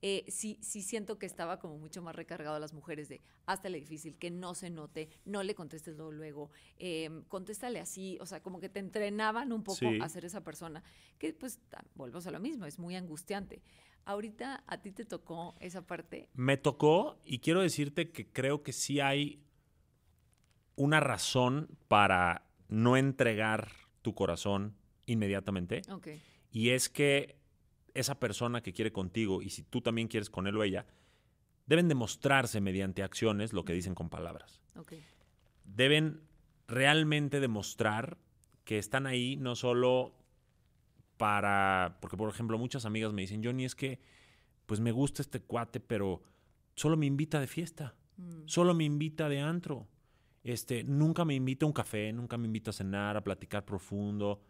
Eh, sí, sí siento que estaba como mucho más recargado a las mujeres de hasta el difícil, que no se note, no le contestes luego, luego em, contéstale así, o sea, como que te entrenaban un poco a ser esa persona, que pues volvemos a lo mismo, es muy angustiante. Ahorita a ti te tocó esa parte. Me tocó y quiero decirte que creo que sí hay una razón para no entregar tu corazón inmediatamente. Y es que esa persona que quiere contigo y si tú también quieres con él o ella, deben demostrarse mediante acciones lo que dicen con palabras. Deben realmente demostrar que están ahí no solo para, porque por ejemplo muchas amigas me dicen, Johnny, es que pues me gusta este cuate, pero solo me invita de fiesta, mm. solo me invita de antro, este, nunca me invita a un café, nunca me invita a cenar, a platicar profundo.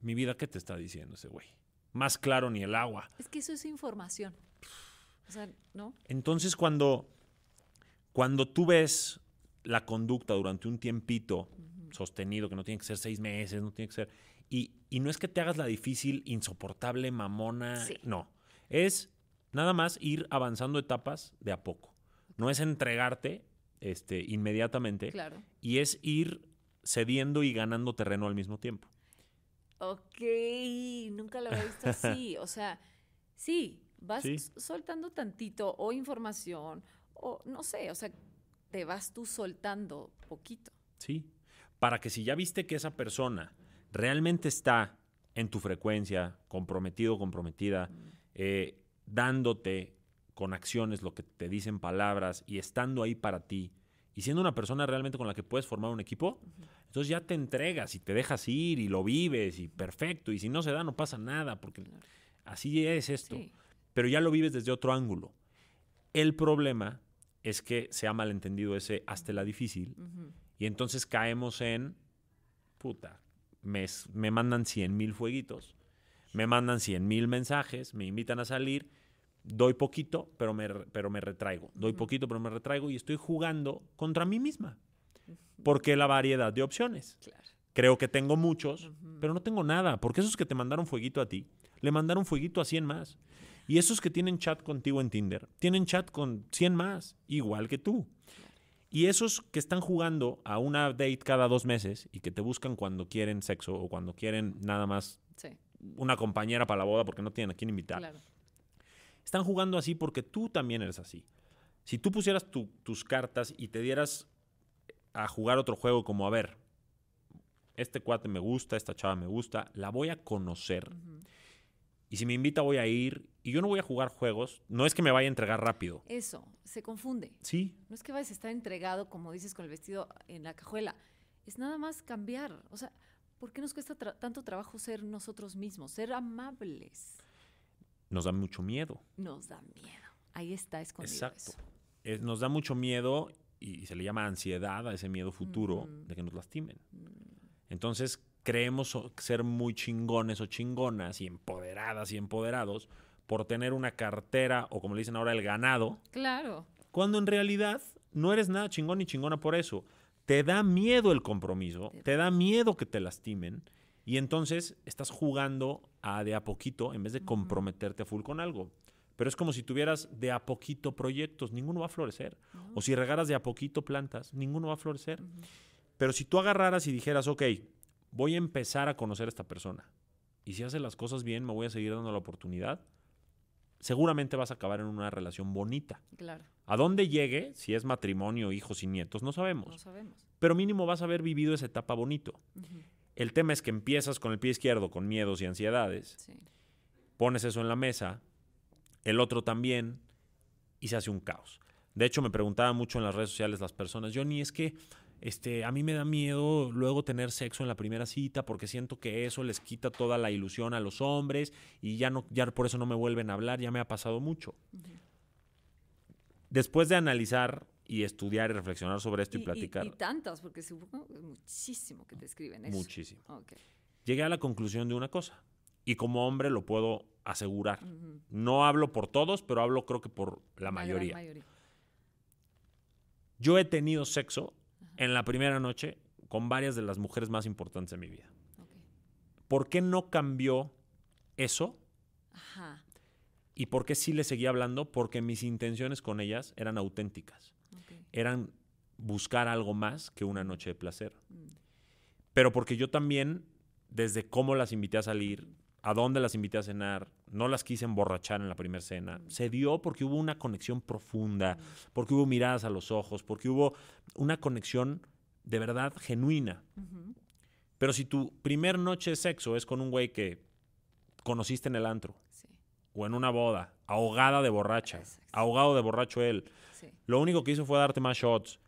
Mi vida, ¿qué te está diciendo ese güey? más claro ni el agua. Es que eso es información. ¿no? Entonces, cuando, cuando tú ves la conducta durante un tiempito sostenido, que no tiene que ser seis meses, no tiene que ser. Y, y no es que te hagas la difícil, insoportable, mamona. No. Es nada más ir avanzando etapas de a poco. No es entregarte este, inmediatamente. Y es ir cediendo y ganando terreno al mismo tiempo ok, nunca lo había visto así. O sea, sí, vas soltando tantito o información o no sé, o sea, te vas tú soltando poquito. Sí, para que si ya viste que esa persona realmente está en tu frecuencia, comprometido, comprometida, mm. eh, dándote con acciones lo que te dicen palabras y estando ahí para ti y siendo una persona realmente con la que puedes formar un equipo, entonces ya te entregas y te dejas ir y lo vives y perfecto. Y si no se da, no pasa nada, porque así es esto. Pero ya lo vives desde otro ángulo. El problema es que se ha malentendido ese hasta la difícil. Y entonces caemos en, puta, me, me mandan 100 mil fueguitos, me mandan 100 mil mensajes, me invitan a salir, doy poquito, pero me, pero me retraigo. Doy poquito, pero me retraigo y estoy jugando contra mí misma. Porque la variedad de opciones. Creo que tengo muchos, pero no tengo nada, porque esos que te mandaron fueguito a ti, le mandaron fueguito a 100 más. Y esos que tienen chat contigo en Tinder, tienen chat con 100 más, igual que tú. Y esos que están jugando a una date cada dos meses y que te buscan cuando quieren sexo o cuando quieren nada más una compañera para la boda porque no tienen a quién invitar. Están jugando así porque tú también eres así. Si tú pusieras tus cartas y te dieras a jugar otro juego como, a ver, este cuate me gusta, esta chava me gusta, la voy a conocer. Y si me invita voy a ir y yo no voy a jugar juegos, no es que me vaya a entregar rápido. Eso, se confunde. Sí. No es que vayas a estar entregado, como dices, con el vestido en la cajuela. Es nada más cambiar. O sea, ¿por qué nos cuesta tanto trabajo ser nosotros mismos, ser amables? Nos da mucho miedo. Nos da miedo. Ahí está escondido. Exacto. Eso. nos da mucho miedo y se le llama ansiedad a ese miedo futuro de que nos lastimen. Mm. Entonces creemos ser muy chingones o chingonas y empoderadas y empoderados por tener una cartera o como le dicen ahora el ganado. Claro. Cuando en realidad no eres nada chingón ni chingona por eso. Te da miedo el compromiso, te da miedo que te lastimen y entonces estás jugando a de a poquito en vez de comprometerte a full con algo. Pero es como si tuvieras de a poquito proyectos, ninguno va a florecer. O si regaras de a poquito plantas, ninguno va a florecer. Pero si tú agarraras y dijeras, ok, voy a empezar a conocer a esta persona. Y si hace las cosas bien, me voy a seguir dando la oportunidad. Seguramente vas a acabar en una relación bonita. Claro. A dónde llegue, si es matrimonio, hijos y nietos, no sabemos. No sabemos. Pero mínimo vas a haber vivido esa etapa bonito. El tema es que empiezas con el pie izquierdo, con miedos y ansiedades. Sí. Pones eso en la mesa, el otro también, y se hace un caos. De hecho, me preguntaban mucho en las redes sociales las personas, Johnny, es que este, a mí me da miedo luego tener sexo en la primera cita porque siento que eso les quita toda la ilusión a los hombres y ya, no, ya por eso no me vuelven a hablar, ya me ha pasado mucho. Después de analizar y estudiar y reflexionar sobre esto y, platicar. Y, tantas, porque supongo muchísimo que te escriben eso. Muchísimo. Llegué a la conclusión de una cosa, y como hombre lo puedo asegurar. No hablo por todos, pero hablo creo que por la, mayoría. Yo he tenido sexo en la primera noche con varias de las mujeres más importantes de mi vida. ¿Por qué no cambió eso? Ajá. ¿Y por qué sí le seguía hablando? Porque mis intenciones con ellas eran auténticas. Eran buscar algo más que una noche de placer. Mm. Pero porque yo también, desde cómo las invité a salir, a dónde las invité a cenar, no las quise emborrachar en la primera cena. Mm. Se dio porque hubo una conexión profunda, porque hubo miradas a los ojos, porque hubo una conexión de verdad genuina. Pero si tu primer noche de sexo es con un güey que conociste en el antro o en una boda, ahogada de borracha, ahogado de borracho él, lo único que hizo fue darte más shots.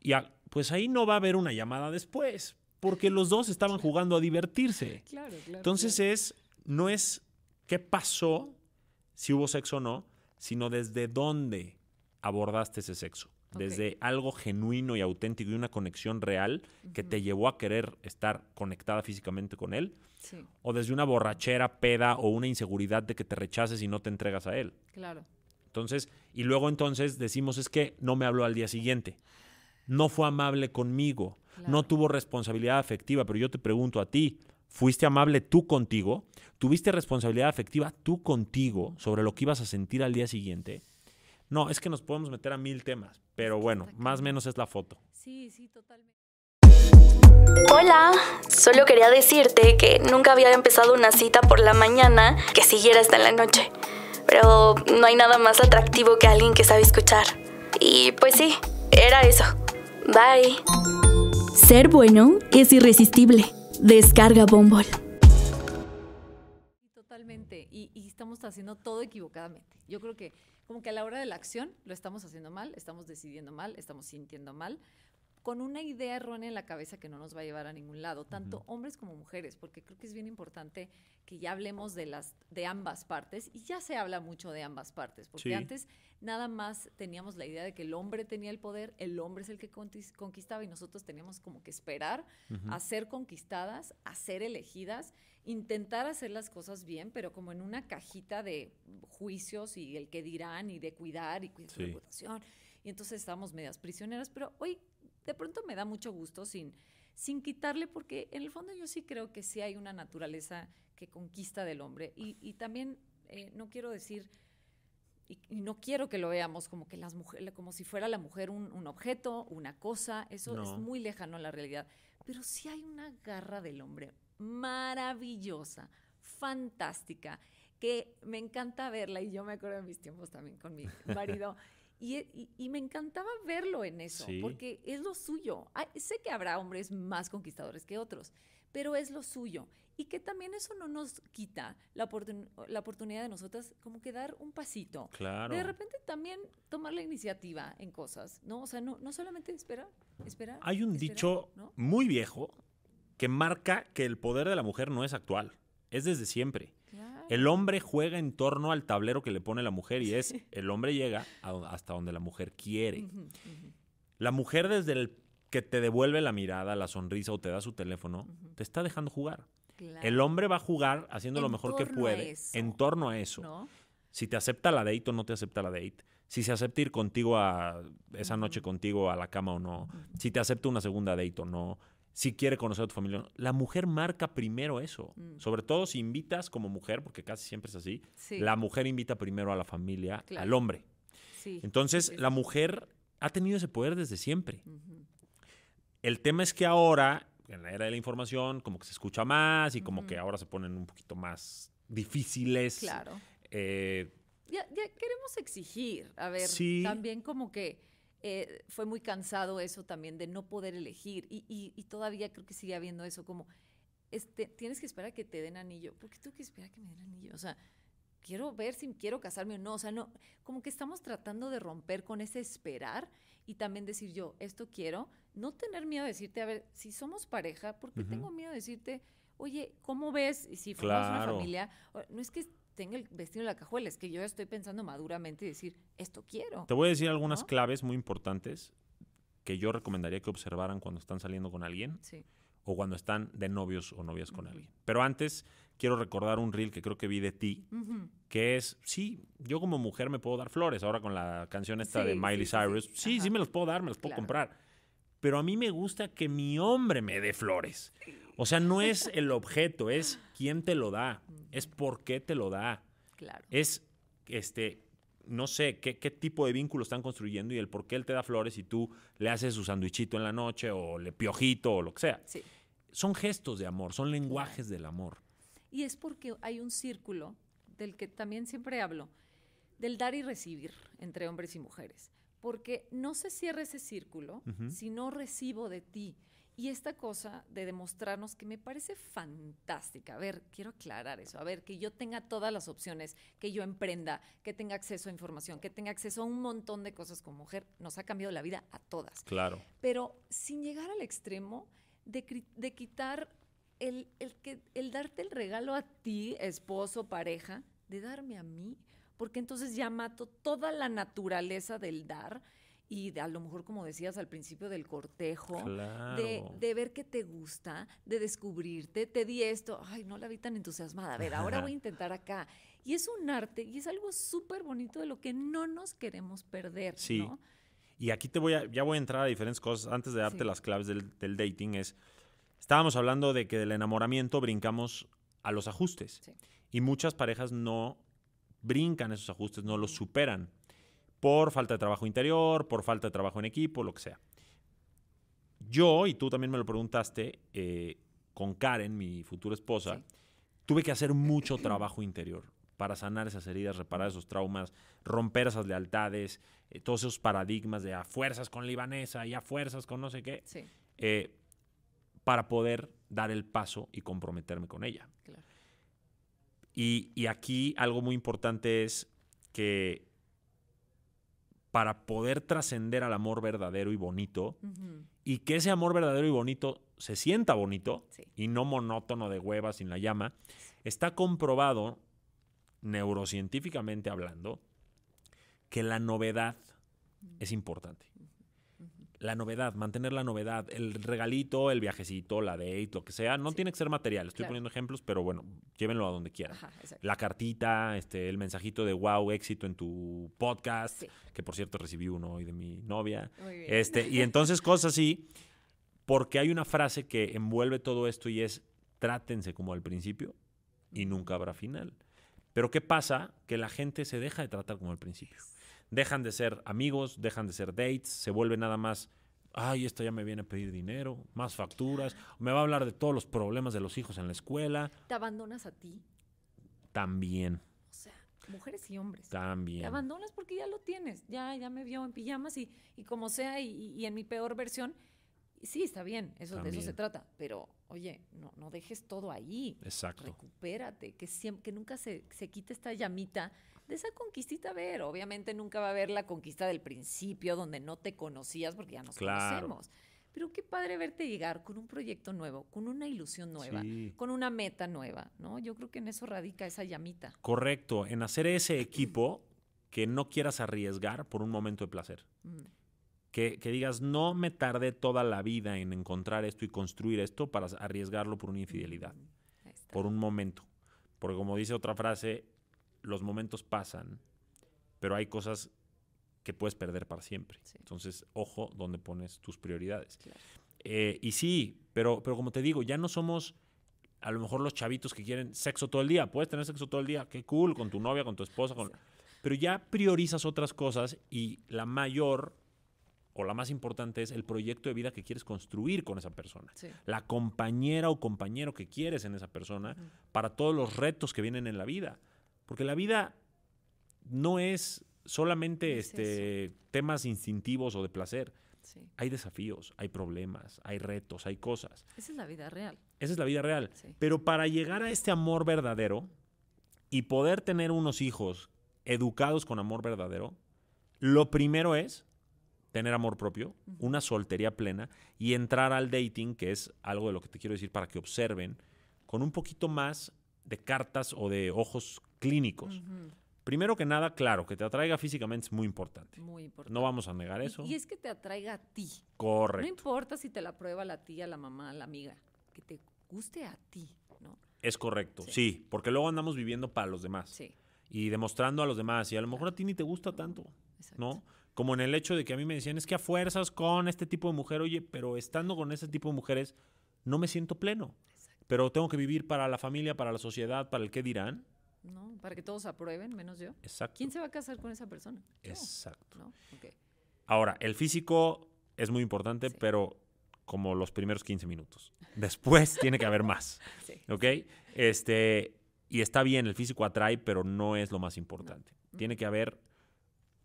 Y pues ahí no va a haber una llamada después, porque los dos estaban jugando a divertirse. Claro, claro, Entonces es, no es qué pasó, si hubo sexo o no, sino desde dónde abordaste ese sexo. Desde algo genuino y auténtico y una conexión real que te llevó a querer estar conectada físicamente con él. O desde una borrachera, peda o una inseguridad de que te rechaces y no te entregas a él. Claro. Entonces, y luego entonces decimos es que no me habló al día siguiente. No fue amable conmigo no tuvo responsabilidad afectiva, pero yo te pregunto a ti, ¿fuiste amable tú contigo? ¿Tuviste responsabilidad afectiva tú contigo sobre lo que ibas a sentir al día siguiente? No, es que nos podemos meter a mil temas, pero bueno, más o menos es la foto. Sí, sí, totalmente. Hola, solo quería decirte que nunca había empezado una cita por la mañana que siguiera hasta la noche, pero no hay nada más atractivo que alguien que sabe escuchar. Y pues sí, era eso. Bye. Ser bueno es irresistible. Descarga Bumble. Totalmente. Y, y, estamos haciendo todo equivocadamente. Yo creo que como que a la hora de la acción lo estamos haciendo mal, estamos decidiendo mal, estamos sintiendo mal, con una idea errónea en la cabeza que no nos va a llevar a ningún lado, tanto hombres como mujeres, porque creo que es bien importante que ya hablemos de las de ambas partes y ya se habla mucho de ambas partes, porque antes nada más teníamos la idea de que el hombre tenía el poder, el hombre es el que conquistaba y nosotros teníamos como que esperar a ser conquistadas, a ser elegidas, intentar hacer las cosas bien, pero como en una cajita de juicios y el que dirán y de cuidar y cuidar Y entonces estábamos medias prisioneras, pero hoy de pronto me da mucho gusto sin, sin quitarle, porque en el fondo yo sí creo que sí hay una naturaleza que conquista del hombre. Y, también eh, no quiero decir... Y, no quiero que lo veamos como que las mujeres, como si fuera la mujer un, objeto, una cosa, eso es muy lejano a la realidad. Pero sí hay una garra del hombre maravillosa, fantástica, que me encanta verla y yo me acuerdo de mis tiempos también con mi marido E, y, me encantaba verlo en eso, porque es lo suyo. sé que habrá hombres más conquistadores que otros, pero es lo suyo. Y que también eso no nos quita la, oportunidad de nosotras como que dar un pasito. Claro. De repente también tomar la iniciativa en cosas, ¿no? O sea, no, no solamente esperar, esperar. Hay un dicho muy viejo que marca que el poder de la mujer no es actual, es desde siempre. El hombre juega en torno al tablero que le pone la mujer y es, el hombre llega hasta donde la mujer quiere. La mujer desde el que te devuelve la mirada, la sonrisa o te da su teléfono, te está dejando jugar. El hombre va a jugar haciendo lo mejor que puede en torno a eso. Si te acepta la date o no te acepta la date. Si se acepta ir contigo a esa noche contigo a la cama o no. Si te acepta una segunda date o no si quiere conocer a tu familia La mujer marca primero eso. Mm. Sobre todo si invitas como mujer, porque casi siempre es así, la mujer invita primero a la familia, al hombre. Entonces, la mujer ha tenido ese poder desde siempre. El tema es que ahora, en la era de la información, como que se escucha más y como que ahora se ponen un poquito más difíciles. Claro. Eh, ya, queremos exigir, a ver, también como que eh, fue muy cansado eso también de no poder elegir y, todavía creo que sigue habiendo eso como, este, tienes que esperar a que te den anillo, porque tú tengo que esperar que me den anillo? O sea, quiero ver si quiero casarme o no, o sea, no, como que estamos tratando de romper con ese esperar y también decir yo, esto quiero, no tener miedo de decirte, a ver, si somos pareja, porque tengo miedo de decirte, oye, ¿cómo ves? Y si formamos una familia, no es que tenga el vestido en la cajuela, es que yo estoy pensando maduramente y decir, esto quiero. Te voy a decir algunas claves muy importantes que yo recomendaría que observaran cuando están saliendo con alguien o cuando están de novios o novias con alguien. Pero antes quiero recordar un reel que creo que vi de ti, que es, sí, yo como mujer me puedo dar flores, ahora con la canción esta de Miley Cyrus, sí, sí, me los puedo dar, me los puedo comprar pero a mí me gusta que mi hombre me dé flores. O sea, no es el objeto, es quién te lo da, es por qué te lo da. Claro. Es, este, no sé, qué, tipo de vínculo están construyendo y el por qué él te da flores y tú le haces su sanduichito en la noche o le piojito o lo que sea. Son gestos de amor, son lenguajes del amor. Y es porque hay un círculo del que también siempre hablo, del dar y recibir entre hombres y mujeres. Porque no se cierra ese círculo si no recibo de ti. Y esta cosa de demostrarnos que me parece fantástica. A ver, quiero aclarar eso. A ver, que yo tenga todas las opciones, que yo emprenda, que tenga acceso a información, que tenga acceso a un montón de cosas como mujer, nos ha cambiado la vida a todas. Claro. Pero sin llegar al extremo de, quitar el, el, que, el darte el regalo a ti, esposo, pareja, de darme a mí, porque entonces ya mato toda la naturaleza del dar y a lo mejor, como decías al principio, del cortejo, de, ver qué te gusta, de descubrirte, te di esto, ay, no la vi tan entusiasmada, a ver, ahora voy a intentar acá. Y es un arte y es algo súper bonito de lo que no nos queremos perder, sí. Y aquí te voy ya voy a entrar a diferentes cosas antes de darte las claves del, dating. Es, estábamos hablando de que del enamoramiento brincamos a los ajustes. Y muchas parejas no brincan esos ajustes, no los superan por falta de trabajo interior, por falta de trabajo en equipo, lo que sea. Yo, y tú también me lo preguntaste, eh, con Karen, mi futura esposa, tuve que hacer mucho trabajo interior para sanar esas heridas, reparar esos traumas, romper esas lealtades, eh, todos esos paradigmas de a fuerzas con libanesa y a fuerzas con no sé qué, eh, para poder dar el paso y comprometerme con ella. y aquí algo muy importante es que para poder trascender al amor verdadero y bonito y que ese amor verdadero y bonito se sienta bonito y no monótono de huevas sin la llama, está comprobado neurocientíficamente hablando que la novedad es importante la novedad, mantener la novedad, el regalito, el viajecito, la date, lo que sea, no tiene que ser material, estoy poniendo ejemplos, pero bueno, llévenlo a donde quieran. la cartita, este, el mensajito de wow, éxito en tu podcast, que por cierto recibí uno hoy de mi novia. Este, y entonces cosas así, porque hay una frase que envuelve todo esto y es trátense como al principio y nunca habrá final. Pero ¿qué pasa? Que la gente se deja de tratar como al principio dejan de ser amigos, dejan de ser dates, se vuelve nada más ay, esto ya me viene a pedir dinero, más facturas, me va a hablar de todos los problemas de los hijos en la escuela. Te abandonas a ti. También. O sea, mujeres y hombres. También. Te abandonas porque ya lo tienes, ya, ya me vio en pijamas y, como sea, y, en mi peor versión. Sí, está bien, eso, de eso se trata, pero oye, no, no dejes todo ahí. Exacto. Recupérate, que, siempre, nunca se, se quite esta llamita de esa conquistita, a ver, obviamente nunca va a haber la conquista del principio donde no te conocías porque ya nos conocemos. Pero qué padre verte llegar con un proyecto nuevo, con una ilusión nueva, con una meta nueva, ¿no? Yo creo que en eso radica esa llamita. Correcto, en hacer ese equipo que no quieras arriesgar por un momento de placer. Mm. Que, que, digas, no me tardé toda la vida en encontrar esto y construir esto para arriesgarlo por una infidelidad, mm, por un momento. Porque como dice otra frase, los momentos pasan, pero hay cosas que puedes perder para siempre. Entonces, ojo donde pones tus prioridades. Eh, y sí, pero, pero como te digo, ya no somos a lo mejor los chavitos que quieren sexo todo el día. Puedes tener sexo todo el día, qué cool, con tu novia, con tu esposa, con... pero ya priorizas otras cosas y la mayor o la más importante es el proyecto de vida que quieres construir con esa persona, la compañera o compañero que quieres en esa persona para todos los retos que vienen en la vida. Porque la vida no es solamente este, temas instintivos o de placer. Hay desafíos, hay problemas, hay retos, hay cosas. Esa es la vida real. Esa es la vida real. Pero para llegar a este amor verdadero y poder tener unos hijos educados con amor verdadero, lo primero es tener amor propio, una soltería plena y entrar al dating, que es algo de lo que te quiero decir para que observen, con un poquito más de cartas o de ojos clínicos. Primero que nada, claro, que te atraiga físicamente es muy importante. No vamos a negar eso. Y, es que te atraiga a ti. Correcto. No importa si te la prueba la tía, la mamá, la amiga, que te guste a ti, ¿no? Es correcto, sí, porque luego andamos viviendo para los demás. Sí. Y demostrando a los demás, y a lo mejor a ti ni te gusta tanto, Exacto. ¿no? Como en el hecho de que a mí me decían, es que a fuerzas con este tipo de mujer, oye, pero estando con ese tipo de mujeres, no me siento pleno. Pero tengo que vivir para la familia, para la sociedad, para el qué dirán. No, para que todos aprueben, menos yo. Exacto. ¿Quién se va a casar con esa persona? Exacto. Ahora, el físico es muy importante, pero como los primeros 15 minutos. Después tiene que haber más. ¿Ok? Este, y está bien, el físico atrae, pero no es lo más importante. Mm. Tiene que haber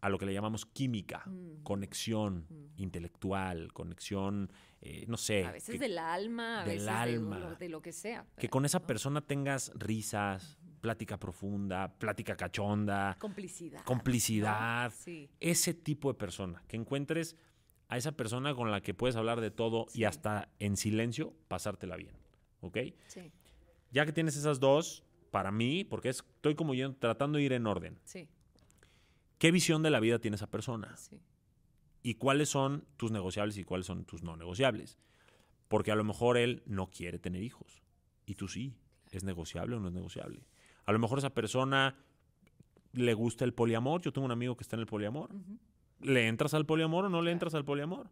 a lo que le llamamos química, mm. conexión mm. intelectual, conexión, eh, no sé. A veces del alma, a del veces alma, de, lo, que sea. Que con esa persona tengas risas, plática profunda, plática cachonda. Complicidad. Complicidad. Ese tipo de persona. Que encuentres a esa persona con la que puedes hablar de todo y hasta en silencio pasártela bien. ¿Ok? Sí. Ya que tienes esas dos, para mí, porque estoy como yo tratando de ir en orden. ¿Qué visión de la vida tiene esa persona? Sí. ¿Y cuáles son tus negociables y cuáles son tus no negociables? Porque a lo mejor él no quiere tener hijos y tú sí. ¿Es negociable o no es negociable? A lo mejor esa persona le gusta el poliamor. Yo tengo un amigo que está en el poliamor. ¿Le entras al poliamor o no le entras al poliamor?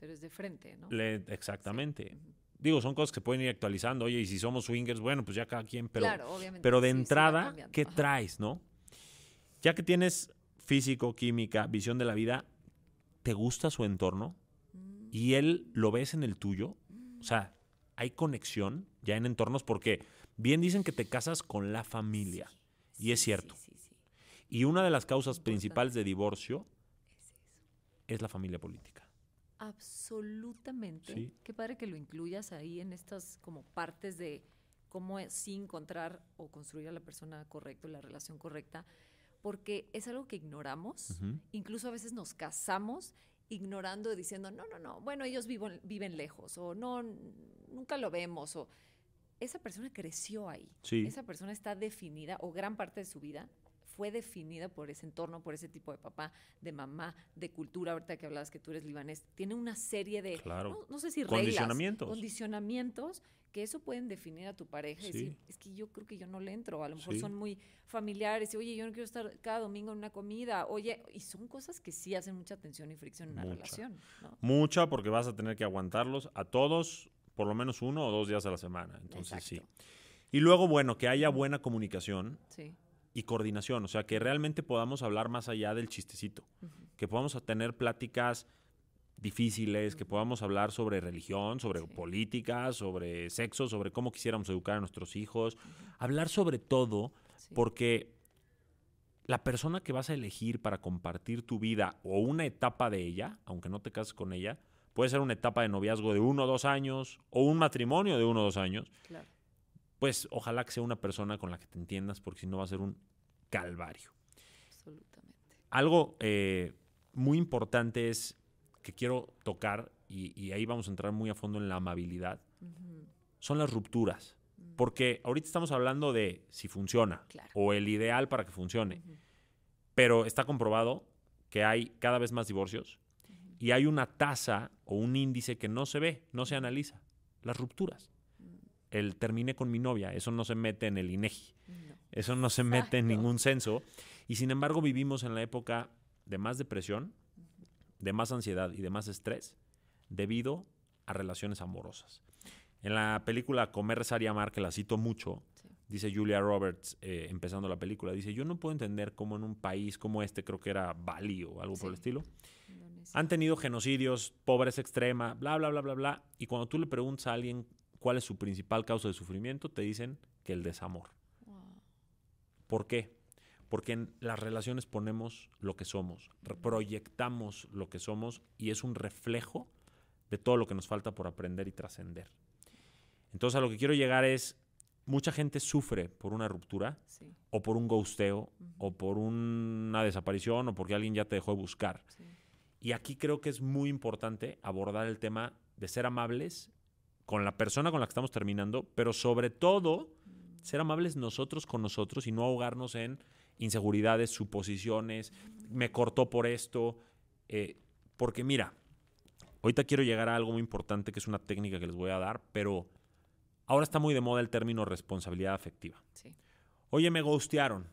Pero es de frente, ¿no? exactamente. Digo, son cosas que pueden ir actualizando. Oye, y si somos swingers, bueno, pues ya cada quien, pero, claro, obviamente, pero de entrada, ¿qué traes, no? Ya que tienes físico, química, visión de la vida, ¿te gusta su entorno? Mm. Y él lo ves en el tuyo. Mm. O sea, hay conexión ya en entornos porque Bien dicen que te casas con la familia. y es cierto. y una de las causas principales de divorcio es, la familia política. Absolutamente. Qué padre que lo incluyas ahí en estas como partes de cómo sí encontrar o construir a la persona correcta, la relación correcta, porque es algo que ignoramos. Incluso a veces nos casamos ignorando, diciendo, no, no, no, bueno, ellos viven, viven lejos, o no, nunca lo vemos, o esa persona creció ahí. Esa persona está definida o gran parte de su vida fue definida por ese entorno, por ese tipo de papá, de mamá, de cultura. Ahorita que hablabas que tú eres libanés, tiene una serie de, no, sé si condicionamientos. condicionamientos que eso pueden definir a tu pareja. decir, es que yo creo que yo no le entro. A lo mejor son muy familiares. Y, oye, yo no quiero estar cada domingo en una comida. Oye, y son cosas que sí hacen mucha tensión y fricción en la relación. Mucha, porque vas a tener que aguantarlos a todos por lo menos uno o dos días a la semana. Entonces sí. Y luego, bueno, que haya buena comunicación y coordinación, o sea, que realmente podamos hablar más allá del chistecito, que podamos tener pláticas difíciles, que podamos hablar sobre religión, sobre política, sobre sexo, sobre cómo quisiéramos educar a nuestros hijos, hablar sobre todo, porque la persona que vas a elegir para compartir tu vida o una etapa de ella, aunque no te cases con ella, puede ser una etapa de noviazgo de uno o dos años o un matrimonio de uno o dos años, pues ojalá que sea una persona con la que te entiendas, porque si no va a ser un calvario. Absolutamente. Algo eh, muy importante es que quiero tocar, y, ahí vamos a entrar muy a fondo en la amabilidad, son las rupturas. Mm. Porque ahorita estamos hablando de si funciona o el ideal para que funcione. Pero está comprobado que hay cada vez más divorcios, y hay una tasa o un índice que no se ve, no se analiza. Las rupturas. Mm. El terminé con mi novia, eso no se mete en el INEGI. E eso no se mete en ningún censo. Y sin embargo vivimos en la época de más depresión, de más ansiedad y de más estrés debido a relaciones amorosas. En la película Comer, Rezar y Amar, que la cito mucho, dice Julia Roberts, eh, empezando la película, dice, yo no puedo entender cómo en un país como este, creo que era Bali o algo por el estilo, han tenido genocidios, pobreza extrema, bla, bla, bla, bla, bla. Y cuando tú le preguntas a alguien cuál es su principal causa de sufrimiento, te dicen que el desamor. ¿Por qué? Porque en las relaciones ponemos lo que somos, proyectamos lo que somos y es un reflejo de todo lo que nos falta por aprender y trascender. Entonces a lo que quiero llegar es, mucha gente sufre por una ruptura o por un ghosteo o por una desaparición o porque alguien ya te dejó de buscar. Y aquí creo que es muy importante abordar el tema de ser amables con la persona con la que estamos terminando, pero sobre todo ser amables nosotros con nosotros y no ahogarnos en inseguridades, suposiciones, me cortó por esto, eh, porque mira, ahorita quiero llegar a algo muy importante que es una técnica que les voy a dar, pero ahora está muy de moda el término responsabilidad afectiva. Oye, me gustearon.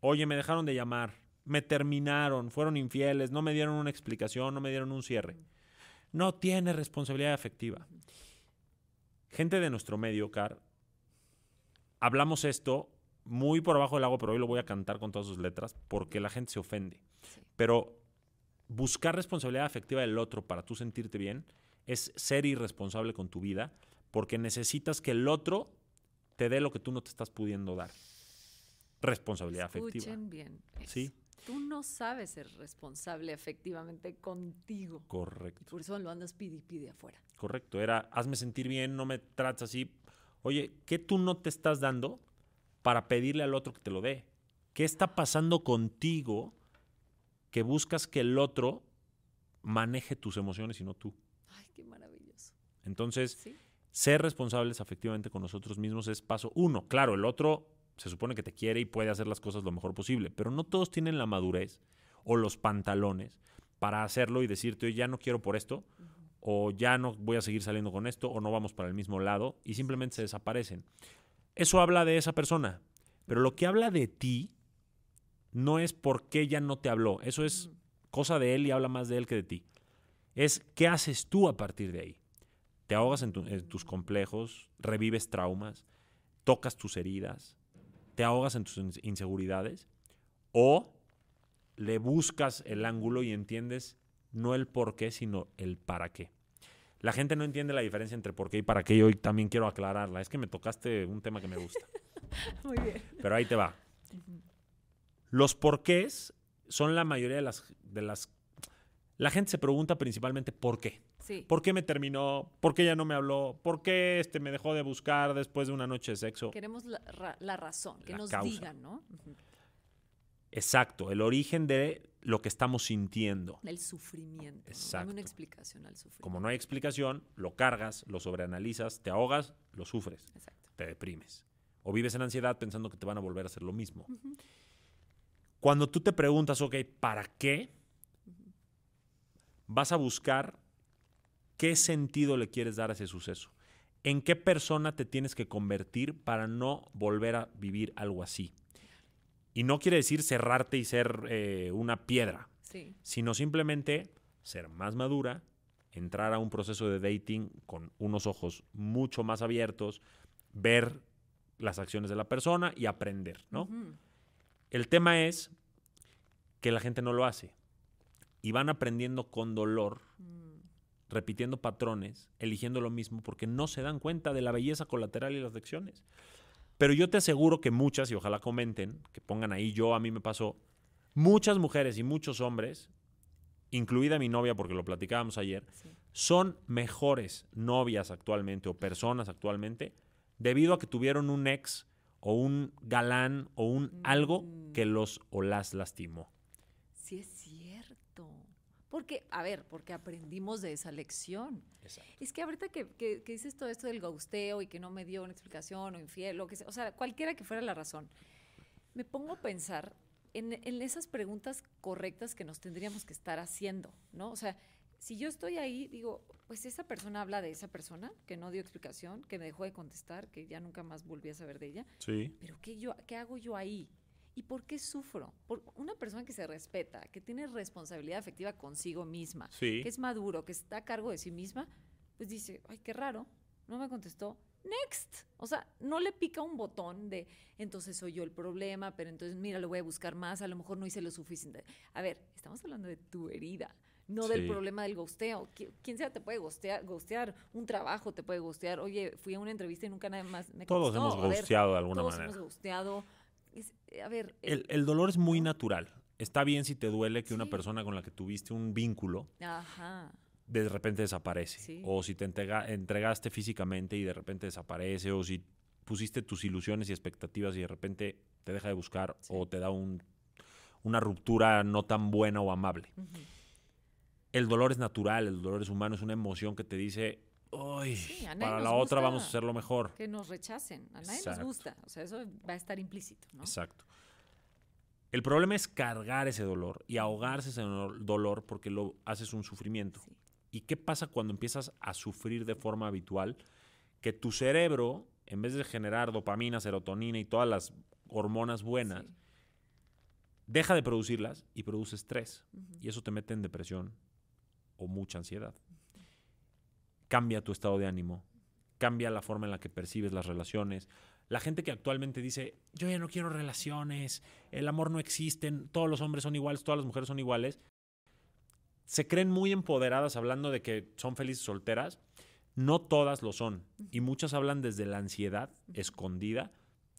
Oye, me dejaron de llamar me terminaron, fueron infieles, no me dieron una explicación, no me dieron un cierre. No tiene responsabilidad afectiva. Gente de nuestro medio, Car, hablamos esto muy por abajo del agua, pero hoy lo voy a cantar con todas sus letras porque la gente se ofende. Pero buscar responsabilidad afectiva del otro para tú sentirte bien es ser irresponsable con tu vida porque necesitas que el otro te dé lo que tú no te estás pudiendo dar. Responsabilidad Escuchen afectiva. Bien. Sí tú no sabes ser responsable efectivamente contigo. Correcto. por eso lo andas pide y afuera. Correcto, era hazme sentir bien, no me trates así. Oye, ¿qué tú no te estás dando para pedirle al otro que te lo dé? ¿Qué está pasando contigo que buscas que el otro maneje tus emociones y no tú? Ay, qué maravilloso. Entonces, ser responsables efectivamente con nosotros mismos es paso uno. Claro, el otro se supone que te quiere y puede hacer las cosas lo mejor posible, pero no todos tienen la madurez o los pantalones para hacerlo y decirte, ya no quiero por esto, o ya no voy a seguir saliendo con esto, o no vamos para el mismo lado, y simplemente se desaparecen. Eso habla de esa persona, pero lo que habla de ti no es por qué ya no te habló, eso es cosa de él y habla más de él que de ti. Es qué haces tú a partir de ahí. Te ahogas en tus complejos, revives traumas, tocas tus heridas, te ahogas en tus inseguridades o le buscas el ángulo y entiendes no el por qué, sino el para qué. La gente no entiende la diferencia entre por qué y para qué y hoy también quiero aclararla. Es que me tocaste un tema que me gusta. Muy bien. Pero ahí te va. Los porqués son la mayoría de las, de las... La gente se pregunta principalmente por qué. ¿Por qué me terminó? ¿Por qué ya no me habló? ¿Por qué este me dejó de buscar después de una noche de sexo? Queremos la, razón, que nos digan, ¿no? Exacto, el origen de lo que estamos sintiendo. El sufrimiento. Exacto. Dame una explicación al sufrimiento. Como no hay explicación, lo cargas, lo sobreanalizas, te ahogas, lo sufres. Te deprimes. O vives en ansiedad pensando que te van a volver a hacer lo mismo. Cuando tú te preguntas, ok, ¿para qué? Vas a buscar ¿Qué sentido le quieres dar a ese suceso? ¿En qué persona te tienes que convertir para no volver a vivir algo así? Y no quiere decir cerrarte y ser eh, una piedra, sino simplemente ser más madura, entrar a un proceso de dating con unos ojos mucho más abiertos, ver las acciones de la persona y aprender, ¿no? El tema es que la gente no lo hace y van aprendiendo con dolor. Mm repitiendo patrones, eligiendo lo mismo, porque no se dan cuenta de la belleza colateral y las lecciones. Pero yo te aseguro que muchas, y ojalá comenten, que pongan ahí, yo a mí me pasó, muchas mujeres y muchos hombres, incluida mi novia, porque lo platicábamos ayer, son mejores novias actualmente o personas actualmente debido a que tuvieron un ex o un galán o un algo mm. que los o las lastimó. Sí, es sí. Porque, a ver, porque aprendimos de esa lección. Es que ahorita que, dices todo esto del gausteo y que no me dio una explicación o infiel, lo que o sea, cualquiera que fuera la razón, me pongo a pensar en, esas preguntas correctas que nos tendríamos que estar haciendo, ¿no? O sea, si yo estoy ahí, digo, pues esa persona habla de esa persona que no dio explicación, que me dejó de contestar, que ya nunca más volví a saber de ella. Sí. Pero ¿qué, yo, qué hago yo ahí? ¿Y por qué sufro? Por una persona que se respeta, que tiene responsabilidad afectiva consigo misma, que es maduro, que está a cargo de sí misma, pues dice, ay, qué raro, no me contestó, next. O sea, no le pica un botón de, entonces soy yo el problema, pero entonces mira, lo voy a buscar más, a lo mejor no hice lo suficiente. A ver, estamos hablando de tu herida, no del problema del gosteo. quién sea te puede gostear, un trabajo te puede gostear. Oye, fui a una entrevista y nunca nada más me Todos hemos gosteado de alguna manera. Todos hemos gosteado. Eh, a ver. El, dolor es muy natural. Está bien si te duele que una persona con la que tuviste un vínculo. de repente desaparece. O si te entregaste físicamente y de repente desaparece. O si pusiste tus ilusiones y expectativas y de repente te deja de buscar o te da una ruptura no tan buena o amable. El dolor es natural, el dolor es humano, es una emoción que te dice, para la otra vamos a lo mejor. Que nos rechacen. A nadie nos gusta. O sea, eso va a estar implícito. Exacto. El problema es cargar ese dolor y ahogarse ese dolor porque lo haces un sufrimiento. ¿Y qué pasa cuando empiezas a sufrir de forma habitual? Que tu cerebro, en vez de generar dopamina, serotonina y todas las hormonas buenas, deja de producirlas y produce estrés. Y eso te mete en depresión o mucha ansiedad cambia tu estado de ánimo, cambia la forma en la que percibes las relaciones. La gente que actualmente dice, yo ya no quiero relaciones, el amor no existe, todos los hombres son iguales, todas las mujeres son iguales, se creen muy empoderadas hablando de que son felices solteras. No todas lo son. Y muchas hablan desde la ansiedad escondida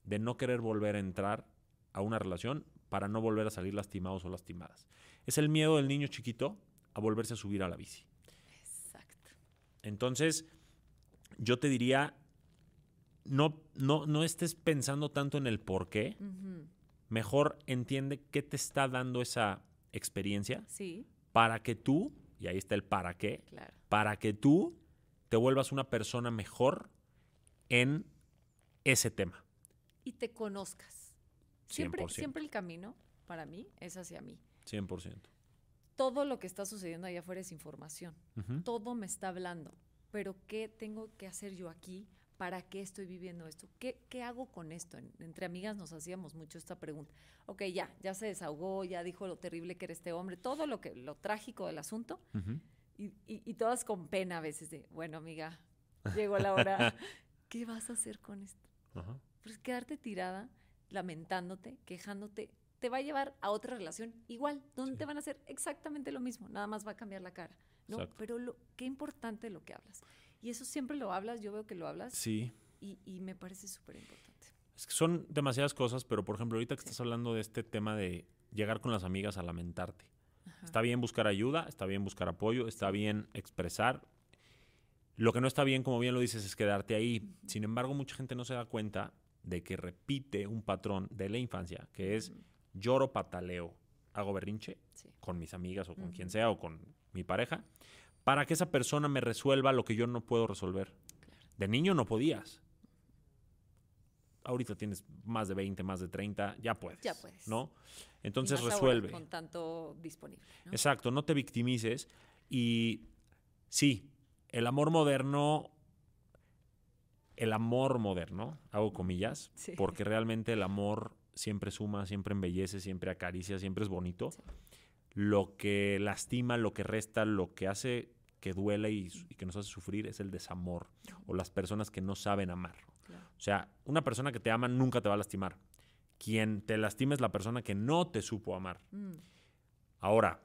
de no querer volver a entrar a una relación para no volver a salir lastimados o lastimadas. Es el miedo del niño chiquito a volverse a subir a la bici. Entonces, yo te diría, no, no, no estés pensando tanto en el por qué. Mejor entiende qué te está dando esa experiencia. Para que tú, y ahí está el para qué, para que tú te vuelvas una persona mejor en ese tema. Y te conozcas. Siempre, siempre el camino para mí es hacia mí. 100% todo lo que está sucediendo allá afuera es información. Todo me está hablando. Pero ¿qué tengo que hacer yo aquí? ¿Para qué estoy viviendo esto? ¿Qué, qué hago con esto? entre amigas nos hacíamos mucho esta pregunta. Ok, ya, ya se desahogó, ya dijo lo terrible que era este hombre, todo lo que, lo trágico del asunto. y, todas con pena a veces de, bueno, amiga, llegó la hora. ¿Qué vas a hacer con esto? Pues quedarte tirada, lamentándote, quejándote, te va a llevar a otra relación igual, donde te van a hacer exactamente lo mismo, nada más va a cambiar la cara. Pero lo, qué importante lo que hablas. Y eso siempre lo hablas, yo veo que lo hablas. Sí. Y, me parece súper importante. son demasiadas cosas, pero por ejemplo, ahorita que estás hablando de este tema de llegar con las amigas a lamentarte. Está bien buscar ayuda, está bien buscar apoyo, está bien expresar. Lo que no está bien, como bien lo dices, es quedarte ahí. Sin embargo, mucha gente no se da cuenta de que repite un patrón de la infancia, que es lloro, pataleo, hago berrinche con mis amigas o con quien sea o con mi pareja, para que esa persona me resuelva lo que yo no puedo resolver. De niño no podías. Ahorita tienes más de 20, más de 30, ya puedes. Ya puedes. ¿No? Entonces resuelve. con tanto disponible. Exacto, no te victimices. Y sí, el amor moderno el amor moderno, hago comillas, porque realmente el amor siempre suma, siempre embellece, siempre acaricia, siempre es bonito. Lo que lastima, lo que resta, lo que hace que duele y, que nos hace sufrir es el desamor o las personas que no saben amar. O sea, una persona que te ama nunca te va a lastimar. Quien te lastima es la persona que no te supo amar. Mm. Ahora,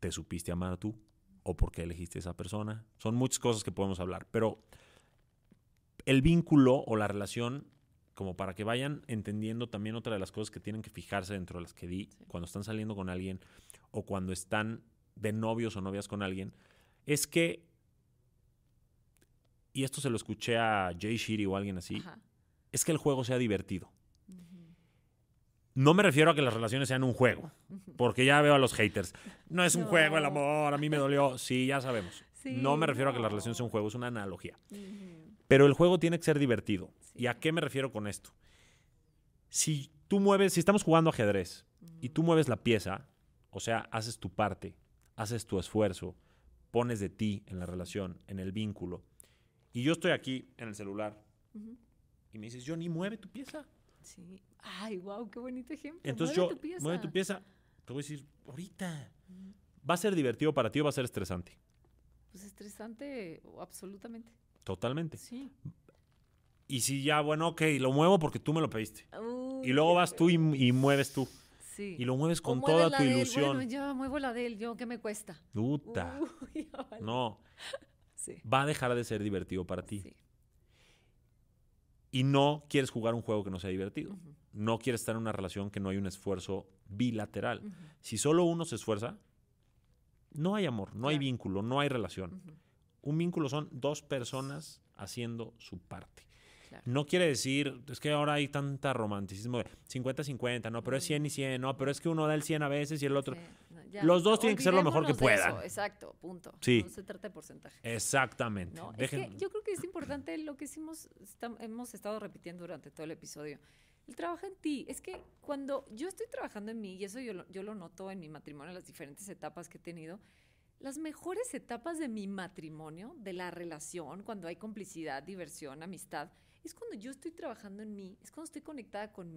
¿te supiste amar tú? ¿O por qué elegiste esa persona? Son muchas cosas que podemos hablar, pero el vínculo o la relación como para que vayan entendiendo también otra de las cosas que tienen que fijarse dentro de las que di cuando están saliendo con alguien o cuando están de novios o novias con alguien, es que, y esto se lo escuché a Jay Shiri o alguien así, es que el juego sea divertido. No me refiero a que las relaciones sean un juego, porque ya veo a los haters. No es un juego el amor, a mí me dolió. Sí, ya sabemos. no me refiero a que las relaciones sea un juego, es una analogía. Pero el juego tiene que ser divertido. ¿Y a qué me refiero con esto? Si tú mueves, si estamos jugando ajedrez y tú mueves la pieza, o sea, haces tu parte, haces tu esfuerzo, pones de ti en la relación, en el vínculo. Y yo estoy aquí en el celular y me dices, Johnny, mueve tu pieza. Sí. Ay, wow, qué bonito ejemplo. Entonces mueve yo, tu pieza. mueve tu pieza. Te voy a decir, ahorita. ¿Va a ser divertido para ti o va a ser estresante? Pues estresante, absolutamente. Totalmente. Sí. Y si ya, bueno, ok, lo muevo porque tú me lo pediste. y luego vas tú y, mueves tú. Sí. Y lo mueves con toda tu ilusión. Bueno, yo muevo la de él, yo, ¿qué me cuesta? No. Sí. Va a dejar de ser divertido para ti. Sí. Y no quieres jugar un juego que no sea divertido. No quieres estar en una relación que no hay un esfuerzo bilateral. Si solo uno se esfuerza, no hay amor, no hay vínculo, no hay relación. Un vínculo son dos personas haciendo su parte. No quiere decir, es que ahora hay tanta romanticismo de 50-50, no, pero es 100 y 100, no, pero es que uno da el 100 a veces y el otro. los dos tienen que ser lo mejor que puedan. exacto, punto. No se trata de porcentaje. Exactamente. yo creo que es importante lo que hemos estado repitiendo durante todo el episodio. El trabajo en ti. Es que cuando yo estoy trabajando en mí, y eso yo yo lo noto en mi matrimonio, en las diferentes etapas que he tenido, las mejores etapas de mi matrimonio, de la relación, cuando hay complicidad, diversión, amistad, es cuando yo estoy trabajando en mí, es cuando estoy conectada con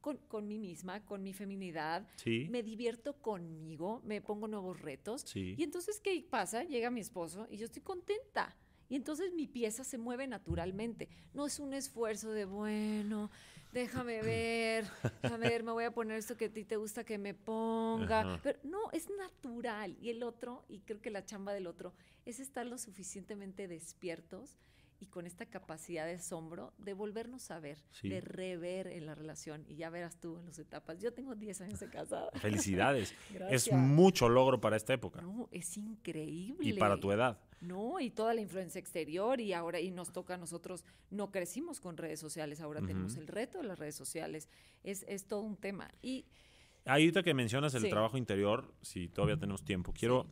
con, mí misma, con mi feminidad, me divierto conmigo, me pongo nuevos retos. Y entonces, ¿qué pasa? Llega mi esposo y yo estoy contenta. Y entonces mi pieza se mueve naturalmente. No es un esfuerzo de, bueno, déjame ver, déjame ver, me voy a poner eso que a ti te gusta que me ponga. Pero no, es natural. Y el otro, y creo que la chamba del otro, es estar lo suficientemente despiertos y con esta capacidad de asombro de volvernos a ver, de rever en la relación. Y ya verás tú en las etapas. Yo tengo 10 años de casada. Felicidades. es mucho logro para esta época. No, es increíble. Y para tu edad. No, y toda la influencia exterior y ahora y nos toca a nosotros, no crecimos con redes sociales, ahora tenemos el reto de las redes sociales. Es, es todo un tema. Y ahorita que mencionas el trabajo interior, si todavía tenemos tiempo, quiero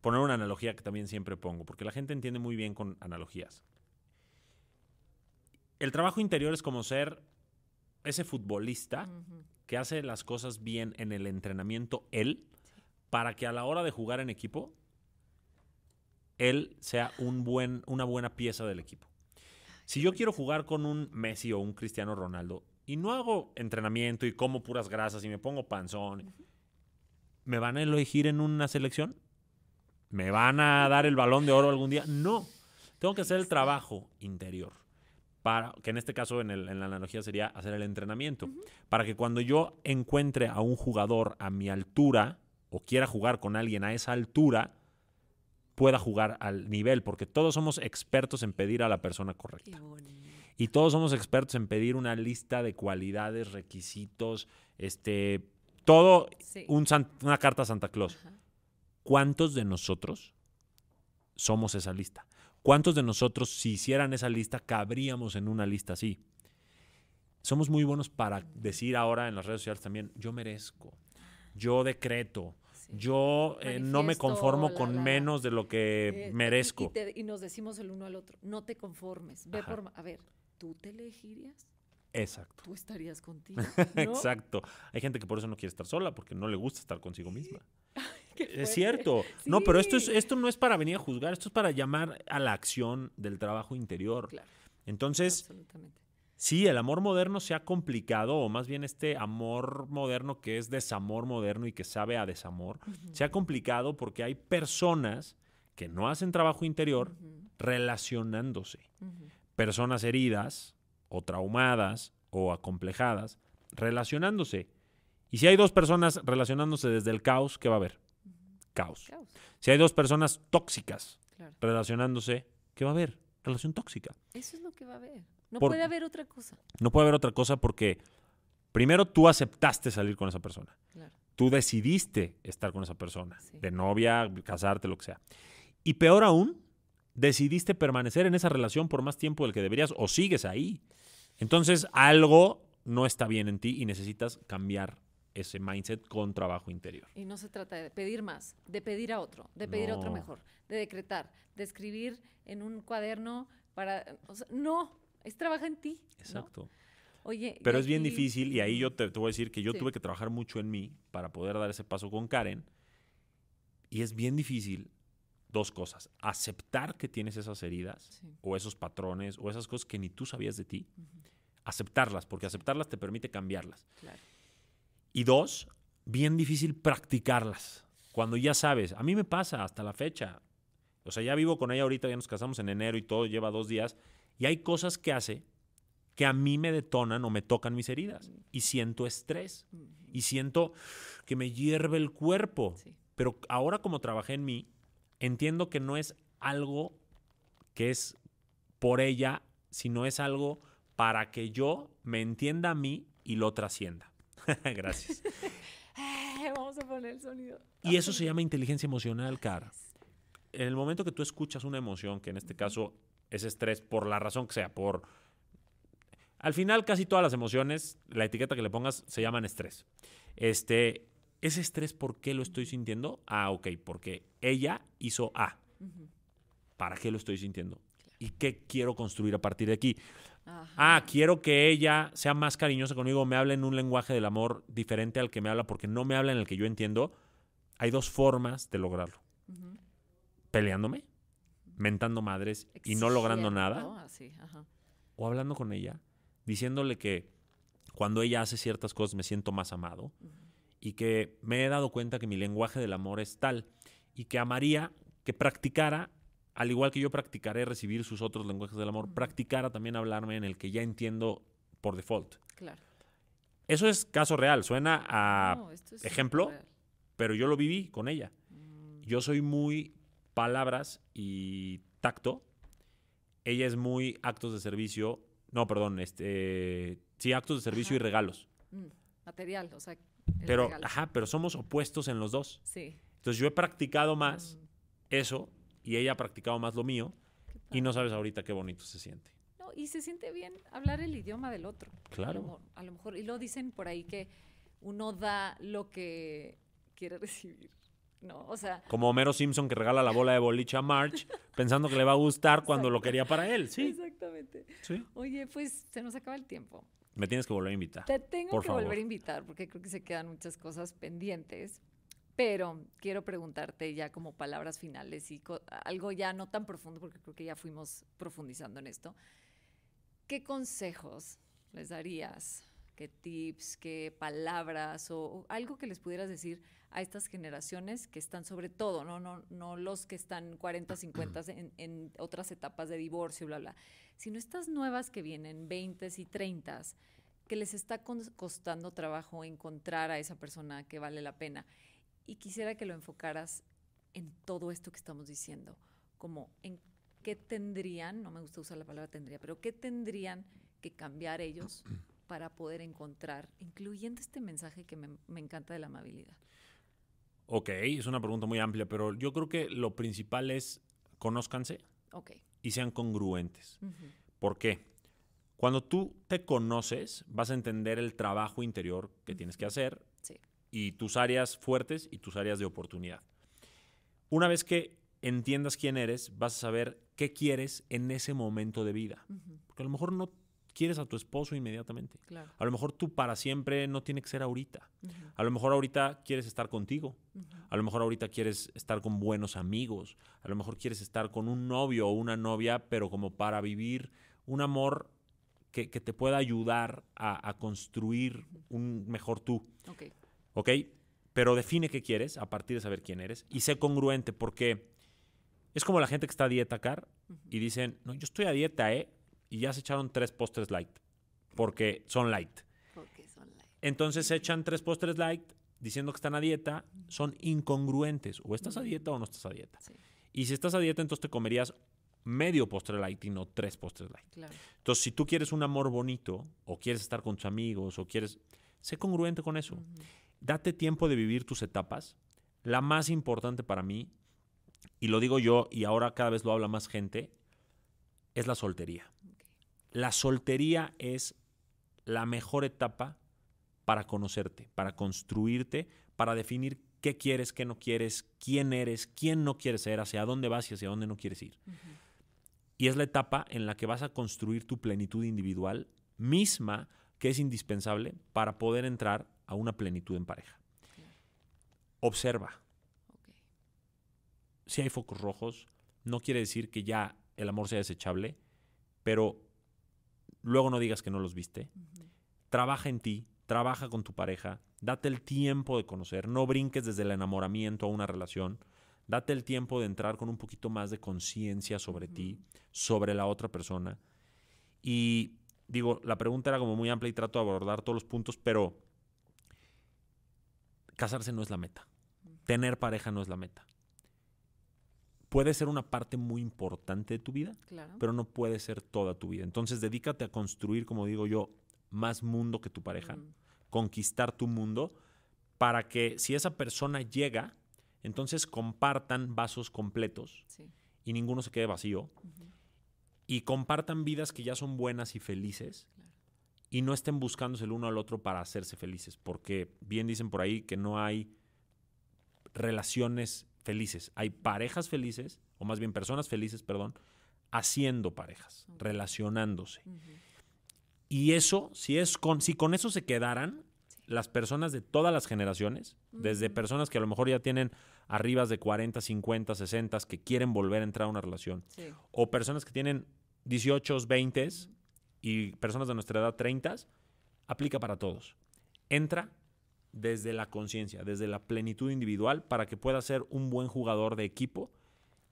poner una analogía que también siempre pongo, porque la gente entiende muy bien con analogías el trabajo interior es como ser ese futbolista que hace las cosas bien en el entrenamiento él, para que a la hora de jugar en equipo, él sea un buen, una buena pieza del equipo. Si yo quiero jugar con un Messi o un Cristiano Ronaldo y no hago entrenamiento y como puras grasas y me pongo panzón, ¿me van a elegir en una selección? ¿Me van a dar el balón de oro algún día? No. Tengo que hacer el trabajo interior para, que en este caso en, la analogía sería hacer el entrenamiento, para que cuando yo encuentre a un jugador a mi altura o quiera jugar con alguien a esa altura, pueda jugar al nivel, porque todos somos expertos en pedir a la persona correcta. Y todos somos expertos en pedir una lista de cualidades, requisitos, este, todo una carta a Santa Claus. ¿Cuántos de nosotros somos esa lista? ¿Cuántos de nosotros, si hicieran esa lista, cabríamos en una lista así? Somos muy buenos para decir ahora en las redes sociales también, yo merezco, yo decreto, yo eh, no me conformo con menos de lo que eh, merezco. Y, nos decimos el uno al otro, no te conformes, ve por... A ver, ¿tú te elegirías? Exacto. Tú estarías contigo. Exacto. Hay gente que por eso no quiere estar sola, porque no le gusta estar consigo misma. Es cierto. No, pero esto, es, esto no es para venir a juzgar, esto es para llamar a la acción del trabajo interior. Entonces, sí, el amor moderno se ha complicado, o más bien este amor moderno que es desamor moderno y que sabe a desamor, se ha complicado porque hay personas que no hacen trabajo interior relacionándose. Personas heridas o traumadas o acomplejadas relacionándose. Y si hay dos personas relacionándose desde el caos, ¿qué va a haber? caos. Si hay dos personas tóxicas relacionándose, ¿qué va a haber? Relación tóxica. Eso es lo que va a haber. No puede haber otra cosa. No puede haber otra cosa porque primero tú aceptaste salir con esa persona. Tú decidiste estar con esa persona, de novia, casarte, lo que sea. Y peor aún, decidiste permanecer en esa relación por más tiempo del que deberías o sigues ahí. Entonces algo no está bien en ti y necesitas cambiar ese mindset con trabajo interior. Y no se trata de pedir más, de pedir a otro, de pedir a otro mejor, de decretar, de escribir en un cuaderno para... no, es trabajar en ti. Exacto. Oye, Pero es bien difícil y ahí yo te, te, voy a decir que yo tuve que trabajar mucho en mí para poder dar ese paso con Karen. Y es bien difícil dos cosas. Aceptar que tienes esas heridas o esos patrones o esas cosas que ni tú sabías de ti. Aceptarlas, porque aceptarlas te permite cambiarlas. Claro. Y dos, bien difícil practicarlas. Cuando ya sabes, a mí me pasa hasta la fecha. O sea, ya vivo con ella ahorita, ya nos casamos en enero y todo, lleva dos días. Y hay cosas que hace que a mí me detonan o me tocan mis heridas. Y siento estrés. Y siento que me hierve el cuerpo. Pero ahora como trabajé en mí, entiendo que no es algo que es por ella, sino es algo para que yo me entienda a mí y lo trascienda. Gracias. Vamos a poner el sonido. Y eso se llama inteligencia emocional, Cara. En el momento que tú escuchas una emoción, que en este caso es estrés, por la razón que sea, por... Al final casi todas las emociones, la etiqueta que le pongas, se llaman estrés. Este, ese estrés, ¿por qué lo estoy sintiendo? Ah, ok, porque ella hizo A. ¿Para qué lo estoy sintiendo? ¿Y qué quiero construir a partir de aquí? Ah, quiero que ella sea más cariñosa conmigo, me hable en un lenguaje del amor diferente al que me habla, porque no me habla en el que yo entiendo. Hay dos formas de lograrlo. Peleándome, mentando madres y no logrando nada. O hablando con ella, diciéndole que cuando ella hace ciertas cosas me siento más amado y que me he dado cuenta que mi lenguaje del amor es tal y que amaría que practicara al igual que yo practicaré recibir sus otros lenguajes del amor, practicará también hablarme en el que ya entiendo por default. Claro. Eso es caso real, suena a ejemplo, pero yo lo viví con ella. Mm. Yo soy muy palabras y tacto. Ella es muy actos de servicio, no, perdón, este, sí, actos de servicio y regalos. Mm, material, o sea, pero, ajá, pero somos opuestos en los dos. Sí. Entonces yo he practicado más mm. eso y ella ha practicado más lo mío y no sabes ahorita qué bonito se siente. No, y se siente bien hablar el idioma del otro. Claro. A lo, mejor, y lo dicen por ahí que uno da lo que quiere recibir. No, o sea. Como Homero Simpson que regala la bola de boliche a March, pensando que le va a gustar cuando lo quería para él, sí. Exactamente. ¿Sí? Oye, pues se nos acaba el tiempo. Me tienes que volver a invitar. Te tengo que volver a invitar porque creo que se quedan muchas cosas pendientes, pero quiero preguntarte ya como palabras finales y algo ya no tan profundo, porque creo que ya fuimos profundizando en esto. ¿Qué consejos les darías? ¿Qué tips, qué palabras o, algo que les pudieras decir a estas generaciones que están sobre todo, no, no, no los que están 40, 50 en, en otras etapas de divorcio, bla, bla, sino estas nuevas que vienen, 20 y 30, que les está costando trabajo encontrar a esa persona que vale la pena? Y quisiera que lo enfocaras en todo esto que estamos diciendo, como en qué tendrían, no me gusta usar la palabra tendría, pero qué tendrían que cambiar ellos para poder encontrar, incluyendo este mensaje que me, encanta de la amabilidad. Ok, es una pregunta muy amplia, pero yo creo que lo principal es conózcanse okay. y sean congruentes. ¿Por qué? Cuando tú te conoces, vas a entender el trabajo interior que tienes que hacer y tus áreas fuertes y tus áreas de oportunidad. Una vez que entiendas quién eres, vas a saber qué quieres en ese momento de vida. Porque a lo mejor no quieres a tu esposo inmediatamente. A lo mejor tú para siempre no tiene que ser ahorita. A lo mejor ahorita quieres estar contigo. A lo mejor ahorita quieres estar con buenos amigos. A lo mejor quieres estar con un novio o una novia, pero como para vivir un amor que, te pueda ayudar a, construir un mejor tú. Okay. ¿ok? Pero define qué quieres a partir de saber quién eres y sé congruente porque es como la gente que está a dieta, Car, y dicen, no, yo estoy a dieta, ¿eh? Y ya se echaron tres postres light, porque son light. Porque son light. Entonces se echan tres postres light diciendo que están a dieta, son incongruentes. O estás a dieta o no estás a dieta. Y si estás a dieta, entonces te comerías medio postre light y no tres postres light. Claro. Entonces, si tú quieres un amor bonito, o quieres estar con tus amigos, o quieres, sé congruente con eso date tiempo de vivir tus etapas. La más importante para mí, y lo digo yo y ahora cada vez lo habla más gente, es la soltería. La soltería es la mejor etapa para conocerte, para construirte, para definir qué quieres, qué no quieres, quién eres, quién no quieres ser, hacia dónde vas y hacia dónde no quieres ir. Y es la etapa en la que vas a construir tu plenitud individual misma, que es indispensable para poder entrar a una plenitud en pareja. Observa. Si hay focos rojos, no quiere decir que ya el amor sea desechable, pero luego no digas que no los viste. Trabaja en ti, trabaja con tu pareja, date el tiempo de conocer, no brinques desde el enamoramiento a una relación, date el tiempo de entrar con un poquito más de conciencia sobre ti, sobre la otra persona. Y digo, la pregunta era como muy amplia y trato de abordar todos los puntos, pero casarse no es la meta. Tener pareja no es la meta. Puede ser una parte muy importante de tu vida, pero no puede ser toda tu vida. Entonces, dedícate a construir, como digo yo, más mundo que tu pareja, conquistar tu mundo, para que si esa persona llega, entonces compartan vasos completos y ninguno se quede vacío. Y compartan vidas que ya son buenas y felices y no estén buscándose el uno al otro para hacerse felices, porque bien dicen por ahí que no hay relaciones felices, hay parejas felices, o más bien personas felices, perdón, haciendo parejas, relacionándose. Y eso, si, es con, si con eso se quedaran las personas de todas las generaciones, desde personas que a lo mejor ya tienen arribas de 40, 50, 60, que quieren volver a entrar a una relación, o personas que tienen 18, 20, y personas de nuestra edad 30, aplica para todos. Entra desde la conciencia, desde la plenitud individual, para que pueda ser un buen jugador de equipo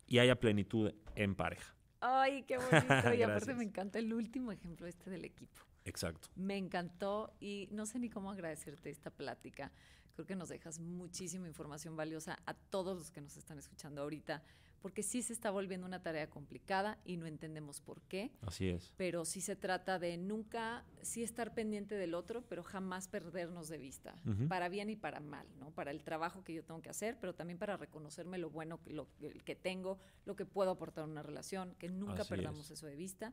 y haya plenitud en pareja. Ay, qué bonito. y aparte me encanta el último ejemplo este del equipo. Exacto. Me encantó y no sé ni cómo agradecerte esta plática. Creo que nos dejas muchísima información valiosa a todos los que nos están escuchando ahorita, porque sí se está volviendo una tarea complicada y no entendemos por qué. Así es. Pero sí se trata de nunca, sí estar pendiente del otro, pero jamás perdernos de vista, para bien y para mal, ¿no? Para el trabajo que yo tengo que hacer, pero también para reconocerme lo bueno que, que tengo, lo que puedo aportar a una relación, que nunca perdamos eso de vista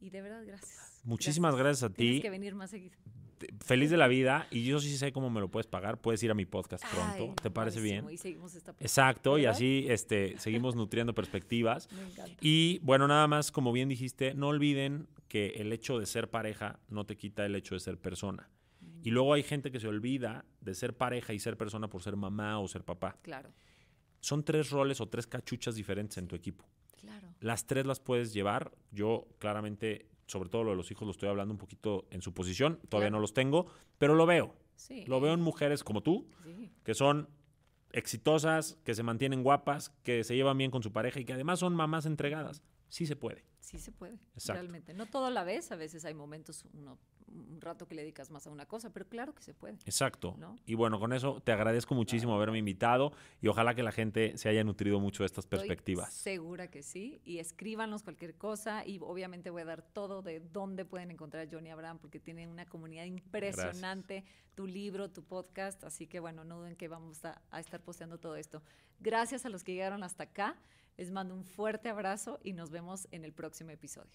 y de verdad, gracias. Muchísimas gracias, a ti. Tienes que venir más seguido. Feliz de la vida. Y yo sí sé cómo me lo puedes pagar. Puedes ir a mi podcast pronto. ¿Te parece bien? Y seguimos esta Exacto. Y así este, seguimos nutriendo perspectivas. Me encanta. Y bueno, nada más, como bien dijiste, no olviden que el hecho de ser pareja no te quita el hecho de ser persona. Y luego hay gente que se olvida de ser pareja y ser persona por ser mamá o ser papá. Claro. Son tres roles o tres cachuchas diferentes en tu equipo. Claro. Las tres las puedes llevar. Yo claramente, sobre todo lo de los hijos, lo estoy hablando un poquito en su posición. Todavía no los tengo, pero lo veo. Lo veo en mujeres como tú, que son exitosas, que se mantienen guapas, que se llevan bien con su pareja y que además son mamás entregadas. Sí se puede. Sí se puede. Exacto. Realmente. No todo a la vez. A veces hay momentos uno un rato que le dedicas más a una cosa, pero claro que se puede. Exacto. Y bueno, con eso te agradezco muchísimo haberme invitado y ojalá que la gente se haya nutrido mucho de estas Estoy perspectivas. Segura que sí, y escríbanos cualquier cosa y obviamente voy a dar todo de dónde pueden encontrar a Johnny Abraham porque tienen una comunidad impresionante, tu libro, tu podcast, así que bueno, no duden que vamos a estar posteando todo esto. Gracias a los que llegaron hasta acá. Les mando un fuerte abrazo y nos vemos en el próximo episodio.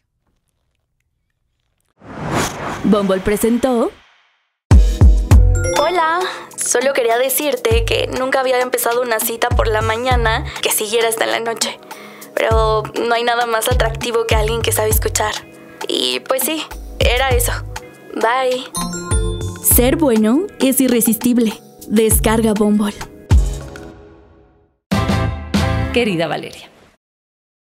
Bumble presentó. Hola, solo quería decirte que nunca había empezado una cita por la mañana que siguiera hasta la noche. Pero no hay nada más atractivo que alguien que sabe escuchar. Y pues sí, era eso. Bye. Ser bueno es irresistible. Descarga Bumble. Querida Valeria.